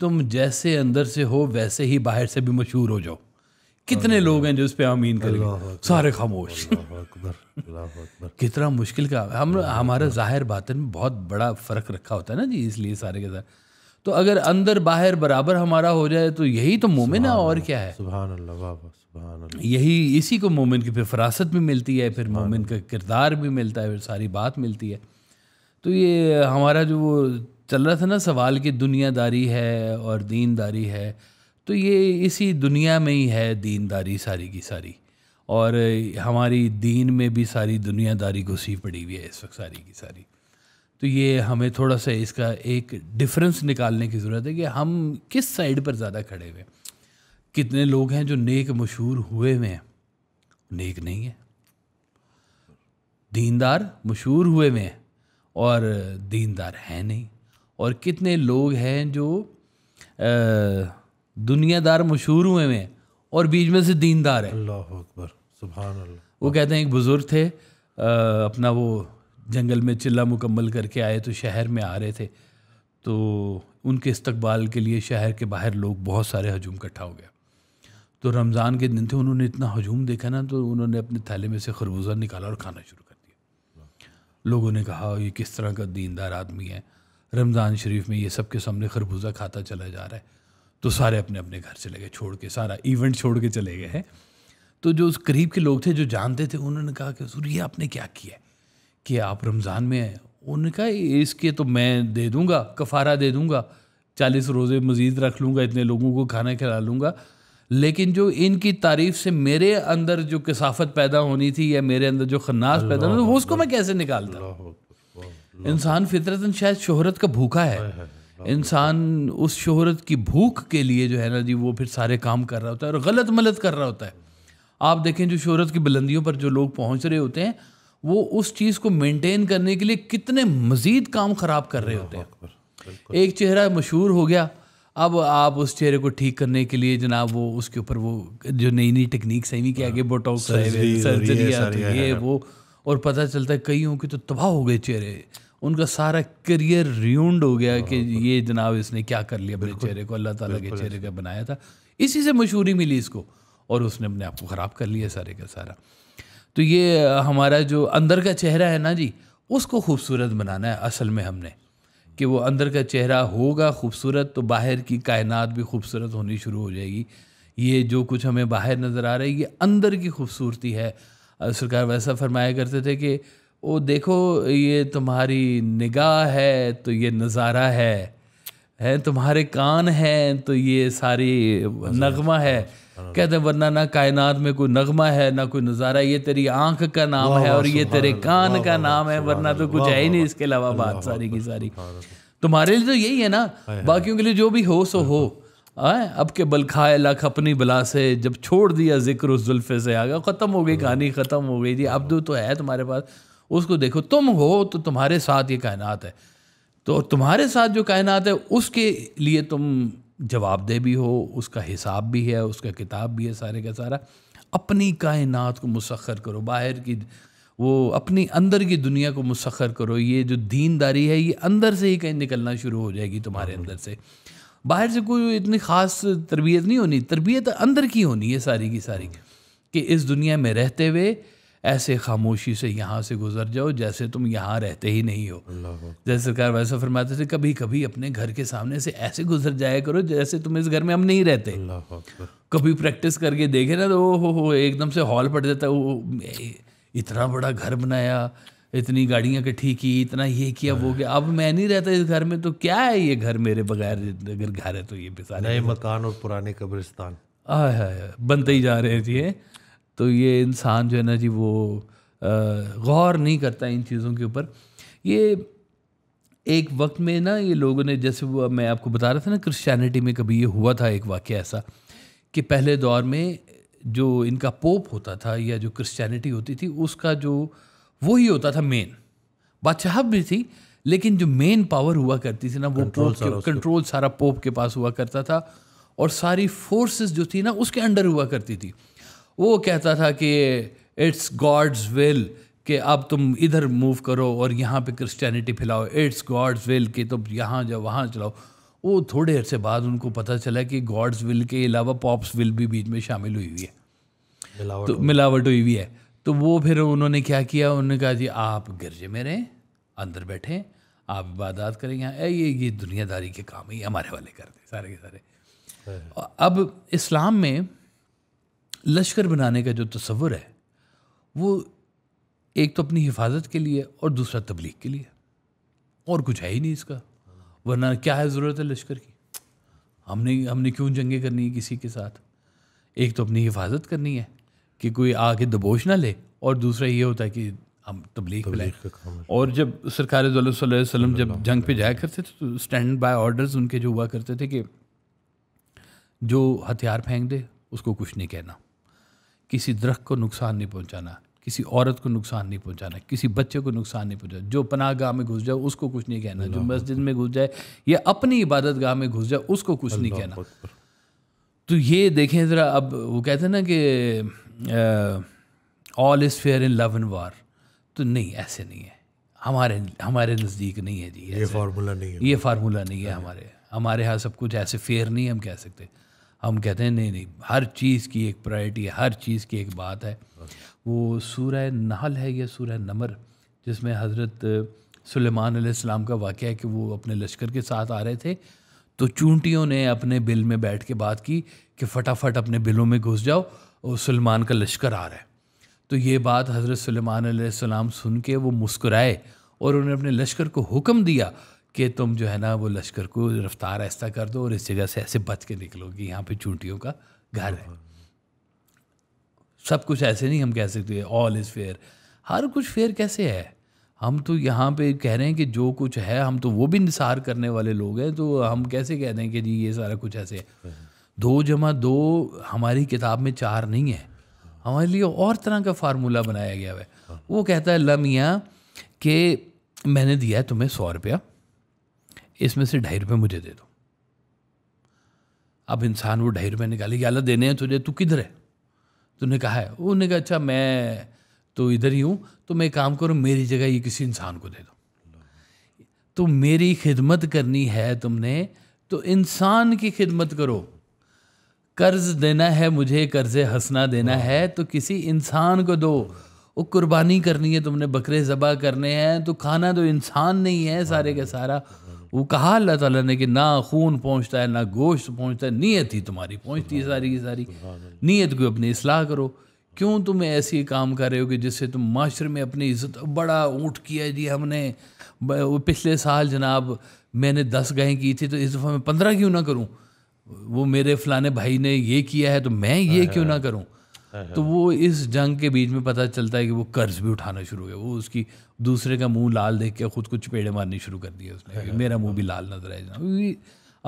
तुम जैसे अंदर से हो वैसे ही बाहर से भी मशहूर हो जाओ कितने लोग हैं जो उस पर आमीन कर सारे खामोश कितना मुश्किल का हम हमारा ज़ाहिर बातन में बहुत बड़ा फ़र्क रखा होता है ना जी इसलिए सारे के साथ तो अगर अंदर बाहर बराबर हमारा हो जाए तो यही तो मोमिन है और क्या है यही इसी को मोमिन की फिर फरासत भी मिलती है फिर मोमिन का किरदार भी मिलता है फिर सारी बात मिलती है तो ये हमारा जो वो चल रहा था ना सवाल कि दुनियादारी है और दीनदारी है तो ये इसी दुनिया में ही है दीनदारी सारी की सारी और हमारी दीन में भी सारी दुनियादारी घुसी पड़ी हुई है इस वक्त सारी की सारी तो ये हमें थोड़ा सा इसका एक डिफरेंस निकालने की ज़रूरत है कि हम किस साइड पर ज़्यादा खड़े हुए कितने लोग हैं जो नेक मशहूर हुए हुए हैं नेक नहीं है दीनदार मशहूर हुए हुए हैं और दीनदार हैं नहीं और कितने लोग हैं जो दुनियादार मशहूर हुए हुए हैं और बीच में से दीनदार है अल्लाह अकबर सुबह वो कहते हैं एक बुज़ुर्ग थे आ, अपना वो जंगल में चिल्ला मुकम्मल करके आए तो शहर में आ रहे थे तो उनके इस्तकबाल के लिए शहर के बाहर लोग बहुत सारे हजूम इकट्ठा हो गया तो रमज़ान के दिन थे उन्होंने इतना हजूम देखा ना तो उन्होंने अपने थैले में से खरबूजा निकाला और खाना शुरू कर दिया लोगों ने कहा ये किस तरह का दीनदार आदमी है रमज़ान शरीफ में ये सब के सामने खरबूजा खाता चला जा रहा है तो सारे अपने अपने घर चले गए छोड़ के सारा इवेंट छोड़ के चले गए हैं तो जो उस करीब के लोग थे जो जानते थे उन्होंने कहा कि सूर्य ये आपने क्या किया कि आप रमज़ान में हैं उन्होंने कहा इसके तो मैं दे दूँगा कफारा दे दूँगा चालीस रोज़े मज़ीद रख लूँगा इतने लोगों को खाना खिला लूँगा लेकिन जो इनकी तारीफ से मेरे अंदर जो कसाफत पैदा होनी थी या मेरे अंदर जो खन्नास पैदा होनी वो उसको मैं कैसे निकालता इंसान फितरतन शायद शोहरत का भूखा है इंसान उस शोहरत की भूख के लिए जो है ना जी वो फिर सारे काम कर रहा होता है और गलत मलत कर रहा होता है आप देखें जो शोहरत की बुलंदियों पर जो लोग पहुंच रहे होते हैं वो उस चीज़ को मेंटेन करने के लिए कितने मज़ीद काम ख़राब कर रहे होते हैं एक चेहरा मशहूर हो गया अब आप उस चेहरे को ठीक करने के लिए जनाब वो उसके ऊपर वो जो नई नई टेक्निक्स आई हुई कि आगे बोटॉक्स सर्जरी ये तो वो और पता चलता है कईयों के तो तबाह हो गए चेहरे उनका सारा करियर रियूंड हो गया कि ये जनाब इसने क्या कर लिया अपने चेहरे को अल्लाह ताला के चेहरे का बनाया था इसी से मशहूरी मिली इसको और उसने अपने आप को ख़राब कर लिया सारे का सारा तो ये हमारा जो अंदर का चेहरा है ना जी उसको खूबसूरत बनाना है असल में हमने कि वो अंदर का चेहरा होगा खूबसूरत तो बाहर की कायनात भी खूबसूरत होनी शुरू हो जाएगी ये जो कुछ हमें बाहर नज़र आ रहा है ये अंदर की खूबसूरती है सरकार वैसा फरमाया करते थे कि ओ देखो ये तुम्हारी निगाह है तो ये नज़ारा है है तुम्हारे कान हैं तो ये सारी नगमा है कहते हैं वरना ना कायनात में कोई नगमा है ना कोई नज़ारा ये तेरी आंख का नाम है और ये तेरे कान का नाम है वरना तो कुछ है ही नहीं इसके अलावा बात सारी की सारी तुम्हारे लिए तो यही है ना बाकियों के लिए जो भी हो सो हो आए अब के बल खाए लख अपनी बला से जब छोड़ दिया जिक्र उस जुल्फे से आगा ख़त्म हो गई कहानी ख़त्म हो गई जी दो तो है तुम्हारे पास उसको देखो तुम हो तो तुम्हारे साथ ये कायनात है तो तुम्हारे साथ जो कायनात है उसके लिए तुम जवाबदेह भी हो उसका हिसाब भी है उसका किताब भी है सारे का सारा अपनी कायनात को मुसखर करो बाहर की वो अपनी अंदर की दुनिया को मुसखर करो ये जो दीनदारी है ये अंदर से ही कहीं निकलना शुरू हो जाएगी तुम्हारे हाँ। अंदर से बाहर से कोई इतनी ख़ास तरबियत नहीं होनी तरबियत अंदर की होनी है सारी की सारी हाँ। कि इस दुनिया में रहते हुए ऐसे खामोशी से यहाँ से गुजर जाओ जैसे तुम यहाँ रहते ही नहीं हो जैसे सरकार वैसा फरमाते थे कभी कभी अपने घर के सामने से ऐसे गुजर जाया करो जैसे तुम इस घर में हम नहीं रहते कभी प्रैक्टिस करके देखे ना तो हो हो एकदम से हॉल पड़ जाता वो इतना बड़ा घर बनाया इतनी गाड़ियाँ कट्ठी की इतना ये किया वो किया अब मैं नहीं रहता इस घर में तो क्या है ये घर मेरे बगैर अगर घर है तो ये नए मकान और पुराने कब्रिस्तान बनते ही जा रहे थे तो ये इंसान जो है ना जी वो गौर नहीं करता इन चीज़ों के ऊपर ये एक वक्त में ना ये लोगों ने जैसे वो मैं आपको बता रहा था ना क्रिश्चियनिटी में कभी ये हुआ था एक वाक्य ऐसा कि पहले दौर में जो इनका पोप होता था या जो क्रिश्चियनिटी होती थी उसका जो वो ही होता था मेन बादशाह भी थी लेकिन जो मेन पावर हुआ करती थी ना वो पोप सारा कंट्रोल सारा पोप के पास हुआ करता था और सारी फोर्सेस जो थी ना उसके अंडर हुआ करती थी वो कहता था कि इट्स गॉड्स विल कि अब तुम इधर मूव करो और यहाँ पे क्रिश्चियनिटी फैलाओ इट्स गॉड्स विल कि तुम यहाँ जाओ वहाँ चलाओ वो थोड़े अरसे बाद उनको पता चला कि गॉड्स विल के अलावा पॉप्स विल भी बीच में शामिल हुई हुई है मिलावट तो मिलावट हुई हुई है तो वो फिर उन्होंने क्या किया उन्होंने कहा जी आप गिरजे में रहें अंदर बैठें आप इबादत करें यहाँ ये ये दुनियादारी के काम ही हमारे वाले करते सारे के सारे हाँ। अब इस्लाम में लश्कर बनाने का जो तस्वुर है वो एक तो अपनी हिफाजत के लिए और दूसरा तबलीग के लिए और कुछ है ही नहीं इसका वरना क्या है ज़रूरत है लश्कर की हमने हमने क्यों जंगे करनी है किसी के साथ एक तो अपनी हिफाजत करनी है कि कोई आके दबोच ना ले और दूसरा ये होता है कि हम तबलीग तबलीग और जब सरकार वसल्लम जब जंग पे जाया करते थे तो स्टैंड बाय ऑर्डर्स उनके जो हुआ करते थे कि जो हथियार फेंक दे उसको कुछ नहीं कहना किसी दरख्त को नुकसान नहीं पहुंचाना किसी औरत को नुकसान नहीं पहुंचाना किसी बच्चे को नुकसान नहीं पहुंचाना जो पनाह गाह में घुस जाए उसको कुछ नहीं कहना जो मस्जिद में घुस जाए या अपनी इबादत गाह में घुस जाए उसको कुछ नहीं कहना तो ये देखें ज़रा अब वो कहते हैं ना कि all is fair in love and war तो नहीं ऐसे नहीं है हमारे हमारे नज़दीक नहीं है जी ये फार्मूला नहीं है ये फार्मूला नहीं है हमारे हमारे यहाँ सब कुछ ऐसे फेयर नहीं हम कह सकते हम कहते हैं नहीं नहीं हर चीज़ की एक प्रायोरिटी है हर चीज़ की एक बात है वो सूर्य नहल है या सूर्य नमर जिसमें हज़रत सलेमानसम का वाक़ है कि वो अपने लश्कर के साथ आ रहे थे तो चूंटियों ने अपने बिल में बैठ के बात की कि फटाफट अपने बिलों में घुस जाओ और सलमान का लश्कर आ रहा है तो ये बात हज़रत सलेमान सुन के वो मुस्कुराए और उन्होंने अपने लश्कर को हुक्म दिया कि तुम जो है ना वो लश्कर को रफ्तार ऐसा कर दो और इस जगह से ऐसे बच के निकलो कि यहाँ पे चूंटियों का घर है सब कुछ ऐसे नहीं हम कह सकते ऑल इज़ फेयर हर कुछ फेयर कैसे है हम तो यहाँ पे कह रहे हैं कि जो कुछ है हम तो वो भी निसार करने वाले लोग हैं तो हम कैसे कह दें कि जी ये सारा कुछ ऐसे है दो जमा दो हमारी किताब में चार नहीं है हमारे लिए और तरह का फार्मूला बनाया गया है वो कहता है लमिया कि मैंने दिया है तुम्हें सौ रुपया इसमें से ढाई रुपये मुझे दे दो अब इंसान वो ढाई रुपये निकाले कि अल्लाह देने हैं तुझे तू किधर है तूने कहा है उन्होंने कहा अच्छा मैं तो इधर ही हूँ तो मैं काम करूँ मेरी जगह ये किसी इंसान को दे दो तो मेरी खिदमत करनी है तुमने तो इंसान की खिदमत करो कर्ज देना है मुझे कर्ज हंसना देना है तो किसी इंसान को दो वो कुर्बानी करनी है तुमने बकरे ज़बा करने हैं तो खाना तो इंसान नहीं है सारे का सारा वो कहा अल्लाह ताला ने कि ना खून पहुँचता है ना गोश्त पहुँचता है नीयत ही तुम्हारी पहुँचती है सारी की सारी नीयत को अपनी असलाह करो क्यों तुम ऐसे काम कर रहे हो कि जिससे तुम माशरे में अपनी इज्जत बड़ा ऊँट किया जी हमने पिछले साल जनाब मैंने दस गायें की थी तो इस दफ़ा मैं पंद्रह क्यों ना करूँ वो मेरे फलाने भाई ने ये किया है तो मैं ये क्यों ना करूँ तो वो इस जंग के बीच में पता चलता है कि वो कर्ज भी उठाना शुरू हो वो उसकी दूसरे का मुंह लाल देख के खुद को चपेड़े मारनी शुरू कर दिया उसने मेरा मुंह भी लाल नजर आए जनाब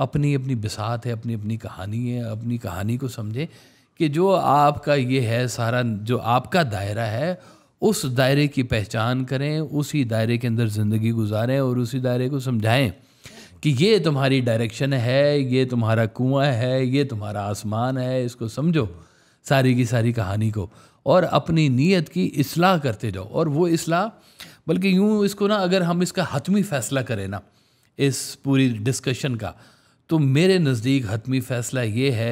अपनी अपनी बिसात है अपनी अपनी कहानी है अपनी कहानी को समझे कि जो आपका ये है सारा जो आपका दायरा है उस दायरे की पहचान करें उसी दायरे के अंदर ज़िंदगी गुजारें और उसी दायरे को समझाएं कि ये तुम्हारी डायरेक्शन है ये तुम्हारा कुआं है ये तुम्हारा आसमान है इसको समझो सारी की सारी कहानी को और अपनी नीयत की असलाह करते जाओ और वो असलाह बल्कि यूँ इसको ना अगर हम इसका हतमी फ़ैसला करें ना इस पूरी डिस्कशन का तो मेरे नज़दीक हतमी फ़ैसला ये है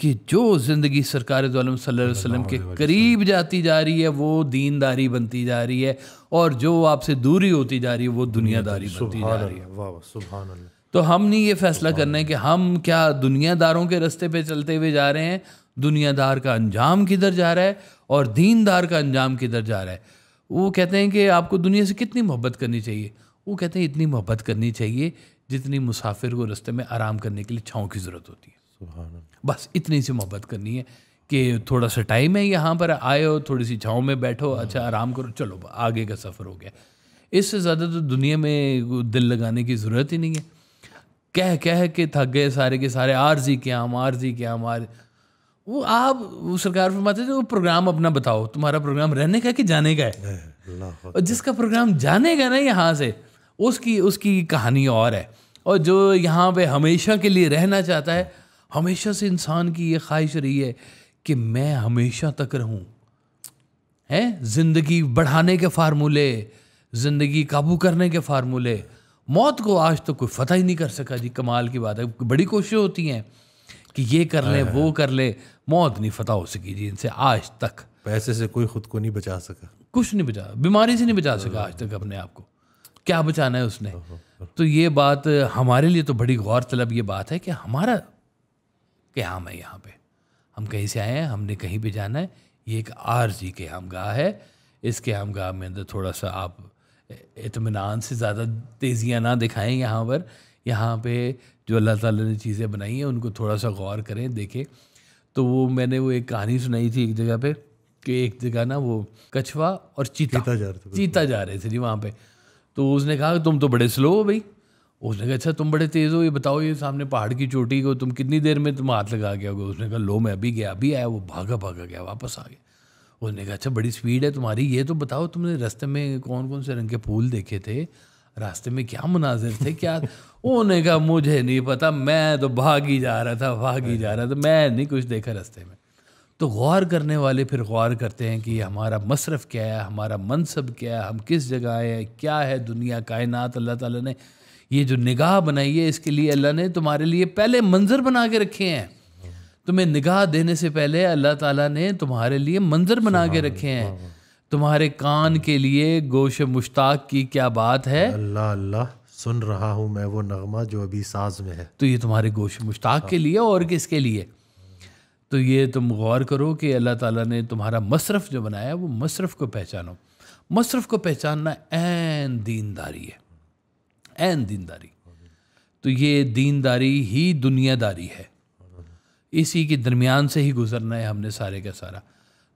कि जो ज़िंदगी सरकार वसल्लम के करीब जाती जा रही है वो दीनदारी बनती जा रही है और जो आपसे दूरी होती जा रही है वो दुनियादारी बनती जा रही है तो हमने ये फ़ैसला करना है कि हम क्या दुनियादारों के रस्ते पे चलते हुए जा रहे हैं दुनियादार का अंजाम किधर जा रहा है और दीनदार का अंजाम किधर जा रहा है वो कहते हैं कि आपको दुनिया से कितनी मोहब्बत करनी चाहिए वो कहते हैं इतनी मोहब्बत करनी चाहिए जितनी मुसाफिर को रस्ते में आराम करने के लिए छाँव की ज़रूरत होती है बस इतनी सी मोहब्बत करनी है कि थोड़ा सा टाइम है यहाँ पर आए हो थोड़ी सी छाँव में बैठो हाँ। अच्छा आराम करो चलो आगे का सफ़र हो गया इससे ज़्यादा तो दुनिया में दिल लगाने की ज़रूरत ही नहीं है कह कह के थक गए सारे के सारे आरजी क्या हम आरजी क्या हम आर वो आप सरकार फरमाते थे वो प्रोग्राम अपना बताओ तुम्हारा प्रोग्राम रहने का कि जाने का है और जिसका प्रोग्राम जाने का ना यहाँ से उसकी उसकी कहानी और है और जो यहाँ पे हमेशा के लिए रहना चाहता है हमेशा से इंसान की ये ख्वाहिश रही है कि मैं हमेशा तक रहूँ है जिंदगी बढ़ाने के फार्मूले जिंदगी काबू करने के फार्मूले मौत को आज तो कोई फतह ही नहीं कर सका जी कमाल की बात है बड़ी कोशिशें होती हैं कि ये कर हाँ, लें हाँ, वो हाँ। कर लें मौत नहीं फतह हो सकी जी इनसे आज तक पैसे से कोई खुद को नहीं बचा सका कुछ नहीं बचा बीमारी से नहीं बचा सका आज तक अपने आप को क्या बचाना है उसने तो ये बात हमारे लिए तो बड़ी गौर तलब ये बात है कि हमारा क्याम है यहाँ पे हम कहीं से आए हैं हमने कहीं पे जाना है ये एक आरजी क्याम गाह है इस क्याम गाह में अंदर थोड़ा सा आप इतमान से ज़्यादा तेज़ियाँ ना दिखाएं यहाँ पर यहाँ पे जो अल्लाह ताला ने चीज़ें बनाई हैं उनको थोड़ा सा गौर करें देखें तो वो मैंने वो एक कहानी सुनाई थी एक जगह पे कि एक जगह ना वो कछवा और चीता चीता जा रहे थे चीता जा रहे थे जी वहाँ पे तो उसने कहा तुम तो बड़े स्लो हो भाई उसने कहा अच्छा तुम बड़े तेज़ हो ये बताओ ये सामने पहाड़ की चोटी को तुम कितनी देर में तुम हाथ लगा गया होगे उसने कहा लो मैं अभी गया अभी आया वो भागा भागा गया वापस आ गया उसने कहा अच्छा बड़ी स्पीड है तुम्हारी ये तो बताओ तुमने रास्ते में कौन कौन से रंग के फूल देखे थे रास्ते में क्या मनाजिर थे क्या उन्होंने कहा मुझे नहीं पता मैं तो भागी जा रहा था भागी जा रहा था मैं नहीं कुछ देखा रास्ते में तो गौर करने वाले फिर गौर करते हैं कि हमारा मशरफ़ क्या है हमारा मनसब क्या है हम किस जगह आए हैं क्या है दुनिया कायनात अल्लाह ताला ने ये जो निगाह बनाई है इसके लिए अल्लाह ने तुम्हारे लिए पहले मंजर बना के रखे हैं तुम्हें निगाह देने से पहले अल्लाह ताला ने तुम्हारे लिए मंजर बना के रखे हैं तुम्हारे कान के लिए गोश मुश्ताक की क्या बात है अल्लाह अल्लाह सुन रहा हूँ मैं वो नगमा जो अभी साज में है तो ये तुम्हारे गोश मुश्ताक के लिए और किसके लिए तो ये तुम गौर करो कि अल्लाह ताला ने तुम्हारा मशरफ़ जो बनाया वो मशरफ को पहचानो मशरफ को पहचानना एन दीनदारी है एन दीनदारी तो ये दीनदारी ही दुनियादारी है इसी के दरमियान से ही गुजरना है हमने सारे का सारा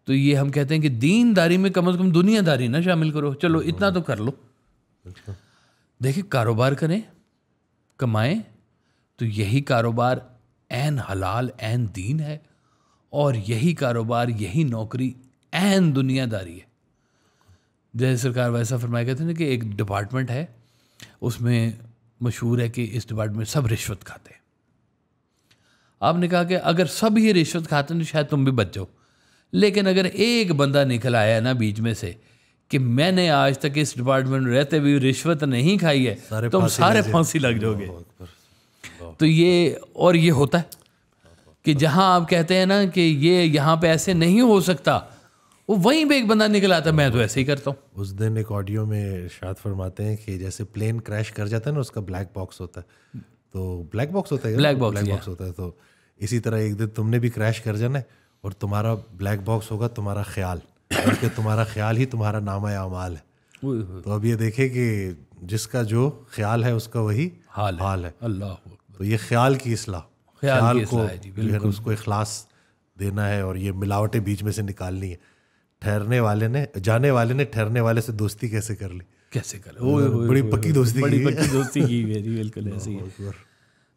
तो ये हम कहते हैं कि दीनदारी में कम अज़ कम दुनियादारी ना शामिल करो चलो इतना तो कर लो देखिए कारोबार करें कमाएं तो यही कारोबार एन हलाल एन दीन है और यही कारोबार यही नौकरी एन दुनियादारी है जैसे सरकार वैसा फरमाया कहते ना कि एक डिपार्टमेंट है उसमें मशहूर है कि इस डिपार्टमेंट सब रिश्वत खाते हैं आपने कहा कि अगर सब ही रिश्वत खाते हैं तो शायद तुम भी बच जाओ लेकिन अगर एक बंदा निकल आया ना बीच में से कि मैंने आज तक इस डिपार्टमेंट में रहते हुए रिश्वत नहीं खाई है तो हम सारे फांसी लग जाओगे तो ये और ये होता है कि जहां आप कहते हैं ना कि ये यहाँ पे ऐसे नहीं हो सकता वो वहीं पे एक बंदा निकल आता मैं तो ऐसे ही करता हूँ उस दिन एक ऑडियो में शायद फरमाते हैं कि जैसे प्लेन क्रैश कर जाता है ना उसका ब्लैक बॉक्स होता है तो ब्लैक बॉक्स होता है ब्लैक बॉक्स ब्लैक बॉक्स होता है तो इसी तरह एक दिन तुमने भी क्रैश कर जाना है और तुम्हारा ब्लैक बॉक्स होगा तुम्हारा ख्याल बल्कि तुम्हारा ख्याल ही तुम्हारा नामा अमाल है तो अब ये देखे कि जिसका जो ख्याल है उसका वही हाल है, हाल है अल्लाह तो ये ख्याल की इसलाह ख्याल, ख्याल को जो जी, उसको इखलास देना है और ये मिलावटें बीच में से निकालनी है ठहरने वाले ने जाने वाले ने ठहरने वाले से दोस्ती कैसे कर ली कैसे कर वो, तो बड़ी पक्की दोस्ती बड़ी पक्की दोस्ती की मेरी बिल्कुल ऐसी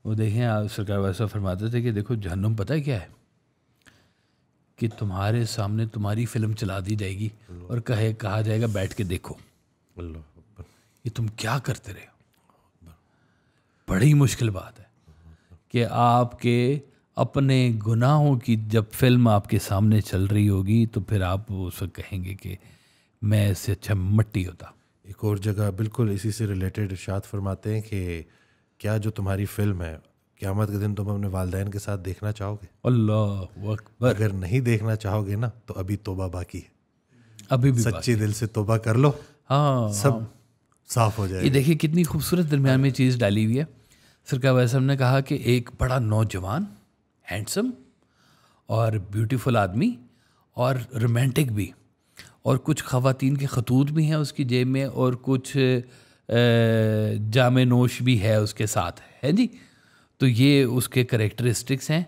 वो देखें आप सरकार वैसा फरमाते थे कि देखो जहनुम पता है क्या है कि तुम्हारे सामने तुम्हारी फिल्म चला दी जाएगी और कहे कहा जाएगा बैठ के देखो ये तुम क्या करते रहे हो बड़ी मुश्किल बात है कि आपके अपने गुनाहों की जब फिल्म आपके सामने चल रही होगी तो फिर आप उस वक्त कहेंगे कि मैं इससे अच्छा मट्टी होता एक और जगह बिल्कुल इसी से रिलेटेड इर्शाद फरमाते हैं कि क्या जो तुम्हारी फिल्म है क्यामत के दिन तुम अपने वालदेन के साथ देखना चाहोगे अल्लाह अगर नहीं देखना चाहोगे ना तो अभी तोबा बाकी है अभी भी सच्चे दिल से तोबा कर लो हाँ सब हाँ। साफ हो जाए ये देखिए कितनी खूबसूरत दरमियान में चीज़ डाली हुई है सरकार वैसम ने कहा कि एक बड़ा नौजवान हैंडसम और ब्यूटीफुल आदमी और रोमांटिक भी और कुछ खातन के खतूत भी हैं उसकी जेब में और कुछ जाम नोश भी है उसके साथ है जी तो ये उसके करेक्टरिस्टिक्स हैं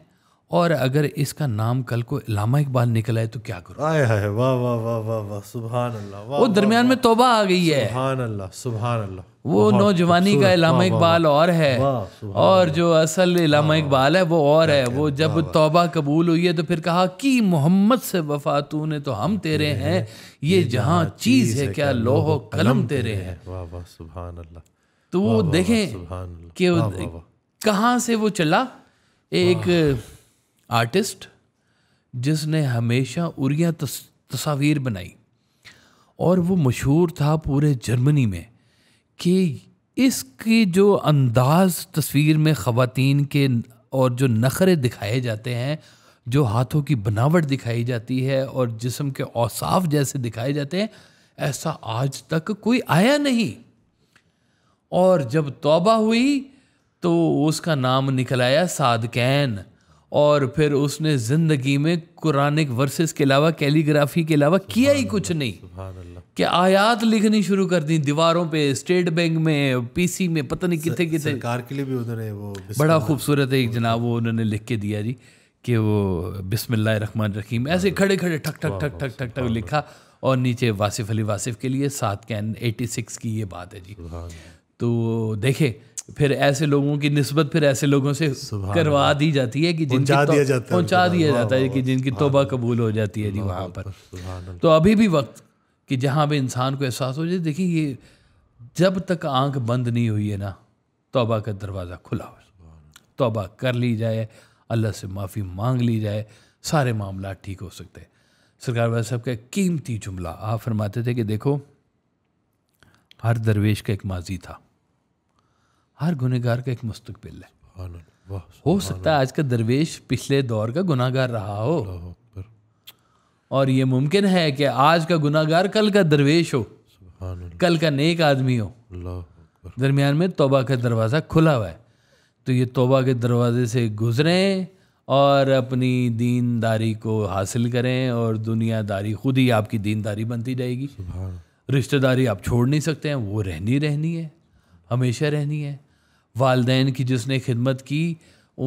और अगर इसका नाम कल को इलामा इकबाल निकल आए तो क्या करो आय हाय वाह वाह वाह वाह वाह सुबहान अल्लाह वो दरमियान में तोबा आ गई है सुबहान अल्लाह सुबहान अल्लाह वो नौजवानी का इलामा इकबाल और है और जो असल इलामा इकबाल है वो और है वो जब तौबा कबूल हुई है तो फिर कहा कि मोहम्मद से वफा तू ने तो हम तेरे हैं ये जहाँ चीज़ है क्या लोहो कलम तेरे हैं वाह वाह सुबहान अल्लाह तो वो देखें कि कहाँ से वो चला एक आर्टिस्ट जिसने हमेशा उरिया तस, तस्वीर बनाई और वो मशहूर था पूरे जर्मनी में कि इसकी जो अंदाज़ तस्वीर में ख़वातीन के और जो नखरे दिखाए जाते हैं जो हाथों की बनावट दिखाई जाती है और जिसम के औसाफ जैसे दिखाए जाते हैं ऐसा आज तक कोई आया नहीं और जब तौबा हुई तो उसका नाम निकल आया सादकैन और फिर उसने ज़िंदगी में कुरानिक वर्सेस के अलावा कैलीग्राफी के अलावा किया ही कुछ नहीं क्या आयात लिखनी शुरू कर दी दीवारों पे स्टेट बैंक में पीसी में पता नहीं कितने कितने सरकार के लिए भी है वो बड़ा खूबसूरत है एक जनाब वो उन्होंने लिख के दिया जी कि वो बिस्मिल्लाह रहमान रहीम ऐसे खड़े खड़े ठक ठक ठक ठक ठक ठक लिखा और नीचे वासिफ अली वासिफ के लिए सात कैन एटी सिक्स की ये बात है जी तो देखे फिर ऐसे लोगों की नस्बत फिर ऐसे लोगों से करवा दी जाती है कि जिनकी दिया जाता पहुंचा दिया जाता है कि जिनकी तोबा कबूल हो जाती है जी वहाँ पर तो अभी भी वक्त कि जहाँ भी इंसान को एहसास हो जाए देखिए ये जब तक आंख बंद नहीं हुई है ना तोबा का दरवाज़ा खुला हो तोबा कर ली जाए अल्लाह से माफ़ी मांग ली जाए सारे मामला ठीक हो सकते हैं सरकार वाले साहब का कीमती जुमला आप फरमाते थे कि देखो हर दरवेश का एक माजी था हर गुनहगार का एक मुस्तकबिल है हो सकता है आज का दरवेश पिछले दौर का गुनागार रहा हो और ये मुमकिन है कि आज का गुनागार कल का दरवेश हो कल का नेक आदमी हो दरमियान में तोबा का दरवाज़ा खुला हुआ है तो ये तोबा के दरवाजे से गुजरें और अपनी दीनदारी को हासिल करें और दुनियादारी खुद ही आपकी दीनदारी बनती जाएगी रिश्तेदारी आप छोड़ नहीं सकते हैं वो रहनी रहनी है हमेशा रहनी है वालदेन की जिसने खिदमत की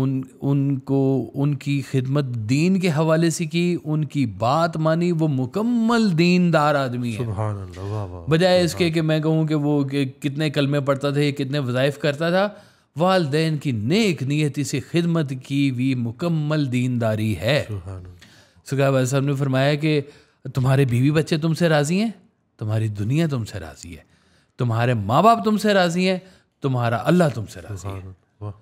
उन उनको उनकी खिदमत दीन के हवाले से की उनकी बात मानी वो मुकम्मल दीनदार आदमी है बजाय इसके कि मैं कहूँ कि वो कितने कलमे पढ़ता था कितने वज़ाइफ करता था वालदेन की नेक नीयती से खिदमत की हुई मुकम्मल दीनदारी है सुखा भाई साहब ने फरमाया कि तुम्हारे बीवी बच्चे तुमसे राज़ी हैं तुम्हारी दुनिया तुमसे राज़ी है तुम्हारे माँ बाप तुमसे राज़ी हैं तुम्हारा अल्लाह तुमसे राजी है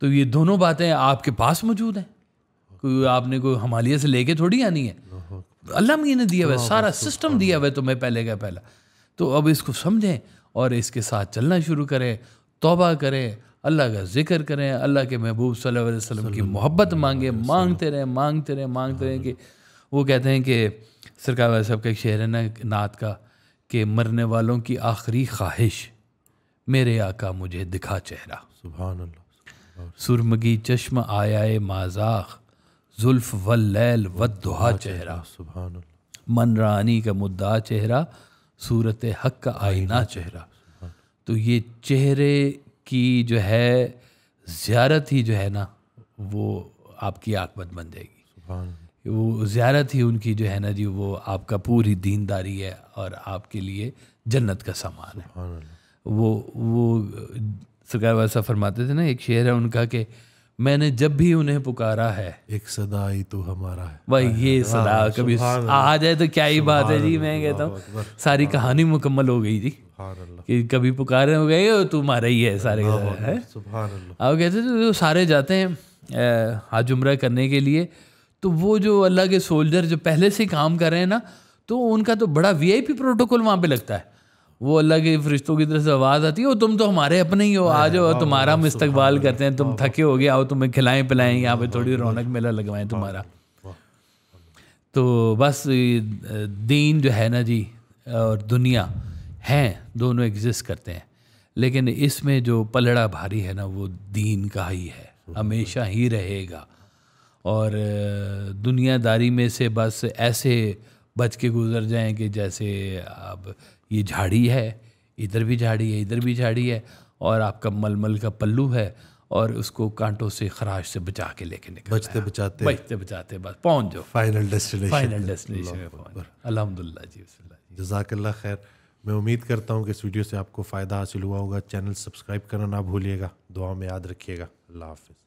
तो ये दोनों बातें आपके पास मौजूद हैं कोई आपने कोई हमालिया से लेके थोड़ी आनी है अल्लाह मी ने दिया हुआ है सारा सिस्टम दिया हुआ है तुम्हें पहले का पहला तो अब इसको समझें और इसके साथ चलना शुरू करें तोबा करें अल्लाह का जिक्र करें अल्लाह के महबूब सल्लल्लाहु अलैहि वसल्लम की मोहब्बत मांगे मांगते रहें मांगते रहें मांगते रहें कि वो कहते हैं कि सरकार साहब का एक शहर है ना नात का कि मरने वालों की आखिरी ख्वाहिश मेरे आका मुझे दिखा चेहरा सुरमगी चश्म आया माजाख जुल्फ व लैल व दुहा चेहरा सुबहान का मुद्दा चेहरा सूरत हक का आईना चेहरा तो ये चेहरे की जो है ज़्यारत ही जो है ना वो आपकी आकमत बन जाएगी वो ज़्यारत ही उनकी जो है ना जी वो आपका पूरी दीनदारी है और आपके लिए जन्नत का सामान है वो वो सरकार साहब फरमाते थे ना एक शेर है उनका कि मैंने जब भी उन्हें पुकारा है एक सदा ही तो हमारा है भाई ये सदा कभी आ जाए तो क्या ही बात है जी मैं कहता हूँ सारी कहानी मुकम्मल हो गई जी कि कभी पुकारे हो गए हो तुम्हारा ही है सारे है आप कहते थे तो सारे जाते हैं हाज जुमरा करने के लिए तो वो जो अल्लाह के सोल्जर जो पहले से काम कर रहे हैं ना तो उनका तो बड़ा वीआईपी प्रोटोकॉल वहाँ पे लगता है वो अल्लाह के फरिश्तों की तरफ से आवाज़ आती है वो तुम तो हमारे अपने ही हो आ जाओ तुम्हारा हम इस्तकबाल करते हैं तुम थके हो गए आओ तुम्हें खिलाएं पिलाएं यहाँ पे थोड़ी रौनक मेला लगवाएं तुम्हारा तो बस दीन जो है ना जी और दुनिया हैं दोनों एग्जिस्ट करते हैं लेकिन इसमें जो पलड़ा भारी है ना वो दीन का ही है हमेशा ही रहेगा और दुनियादारी में से बस ऐसे बच के गुजर जाएं कि जैसे आप ये झाड़ी है इधर भी झाड़ी है इधर भी झाड़ी है और आपका मलमल का पल्लू है और उसको कांटों से खराश से बचा के लेके निकल बचते बचाते बचते बचाते बस पहुंच जाओ फाइनल डेस्टिनेशन फाइनल डेस्टिनेशन अलहमदिल्ला जी जजाकल्ला खैर मैं उम्मीद करता हूँ कि इस वीडियो से आपको फ़ायदा हासिल हुआ होगा चैनल सब्सक्राइब करना ना भूलिएगा दुआ में याद रखिएगा अल्लाह हाफि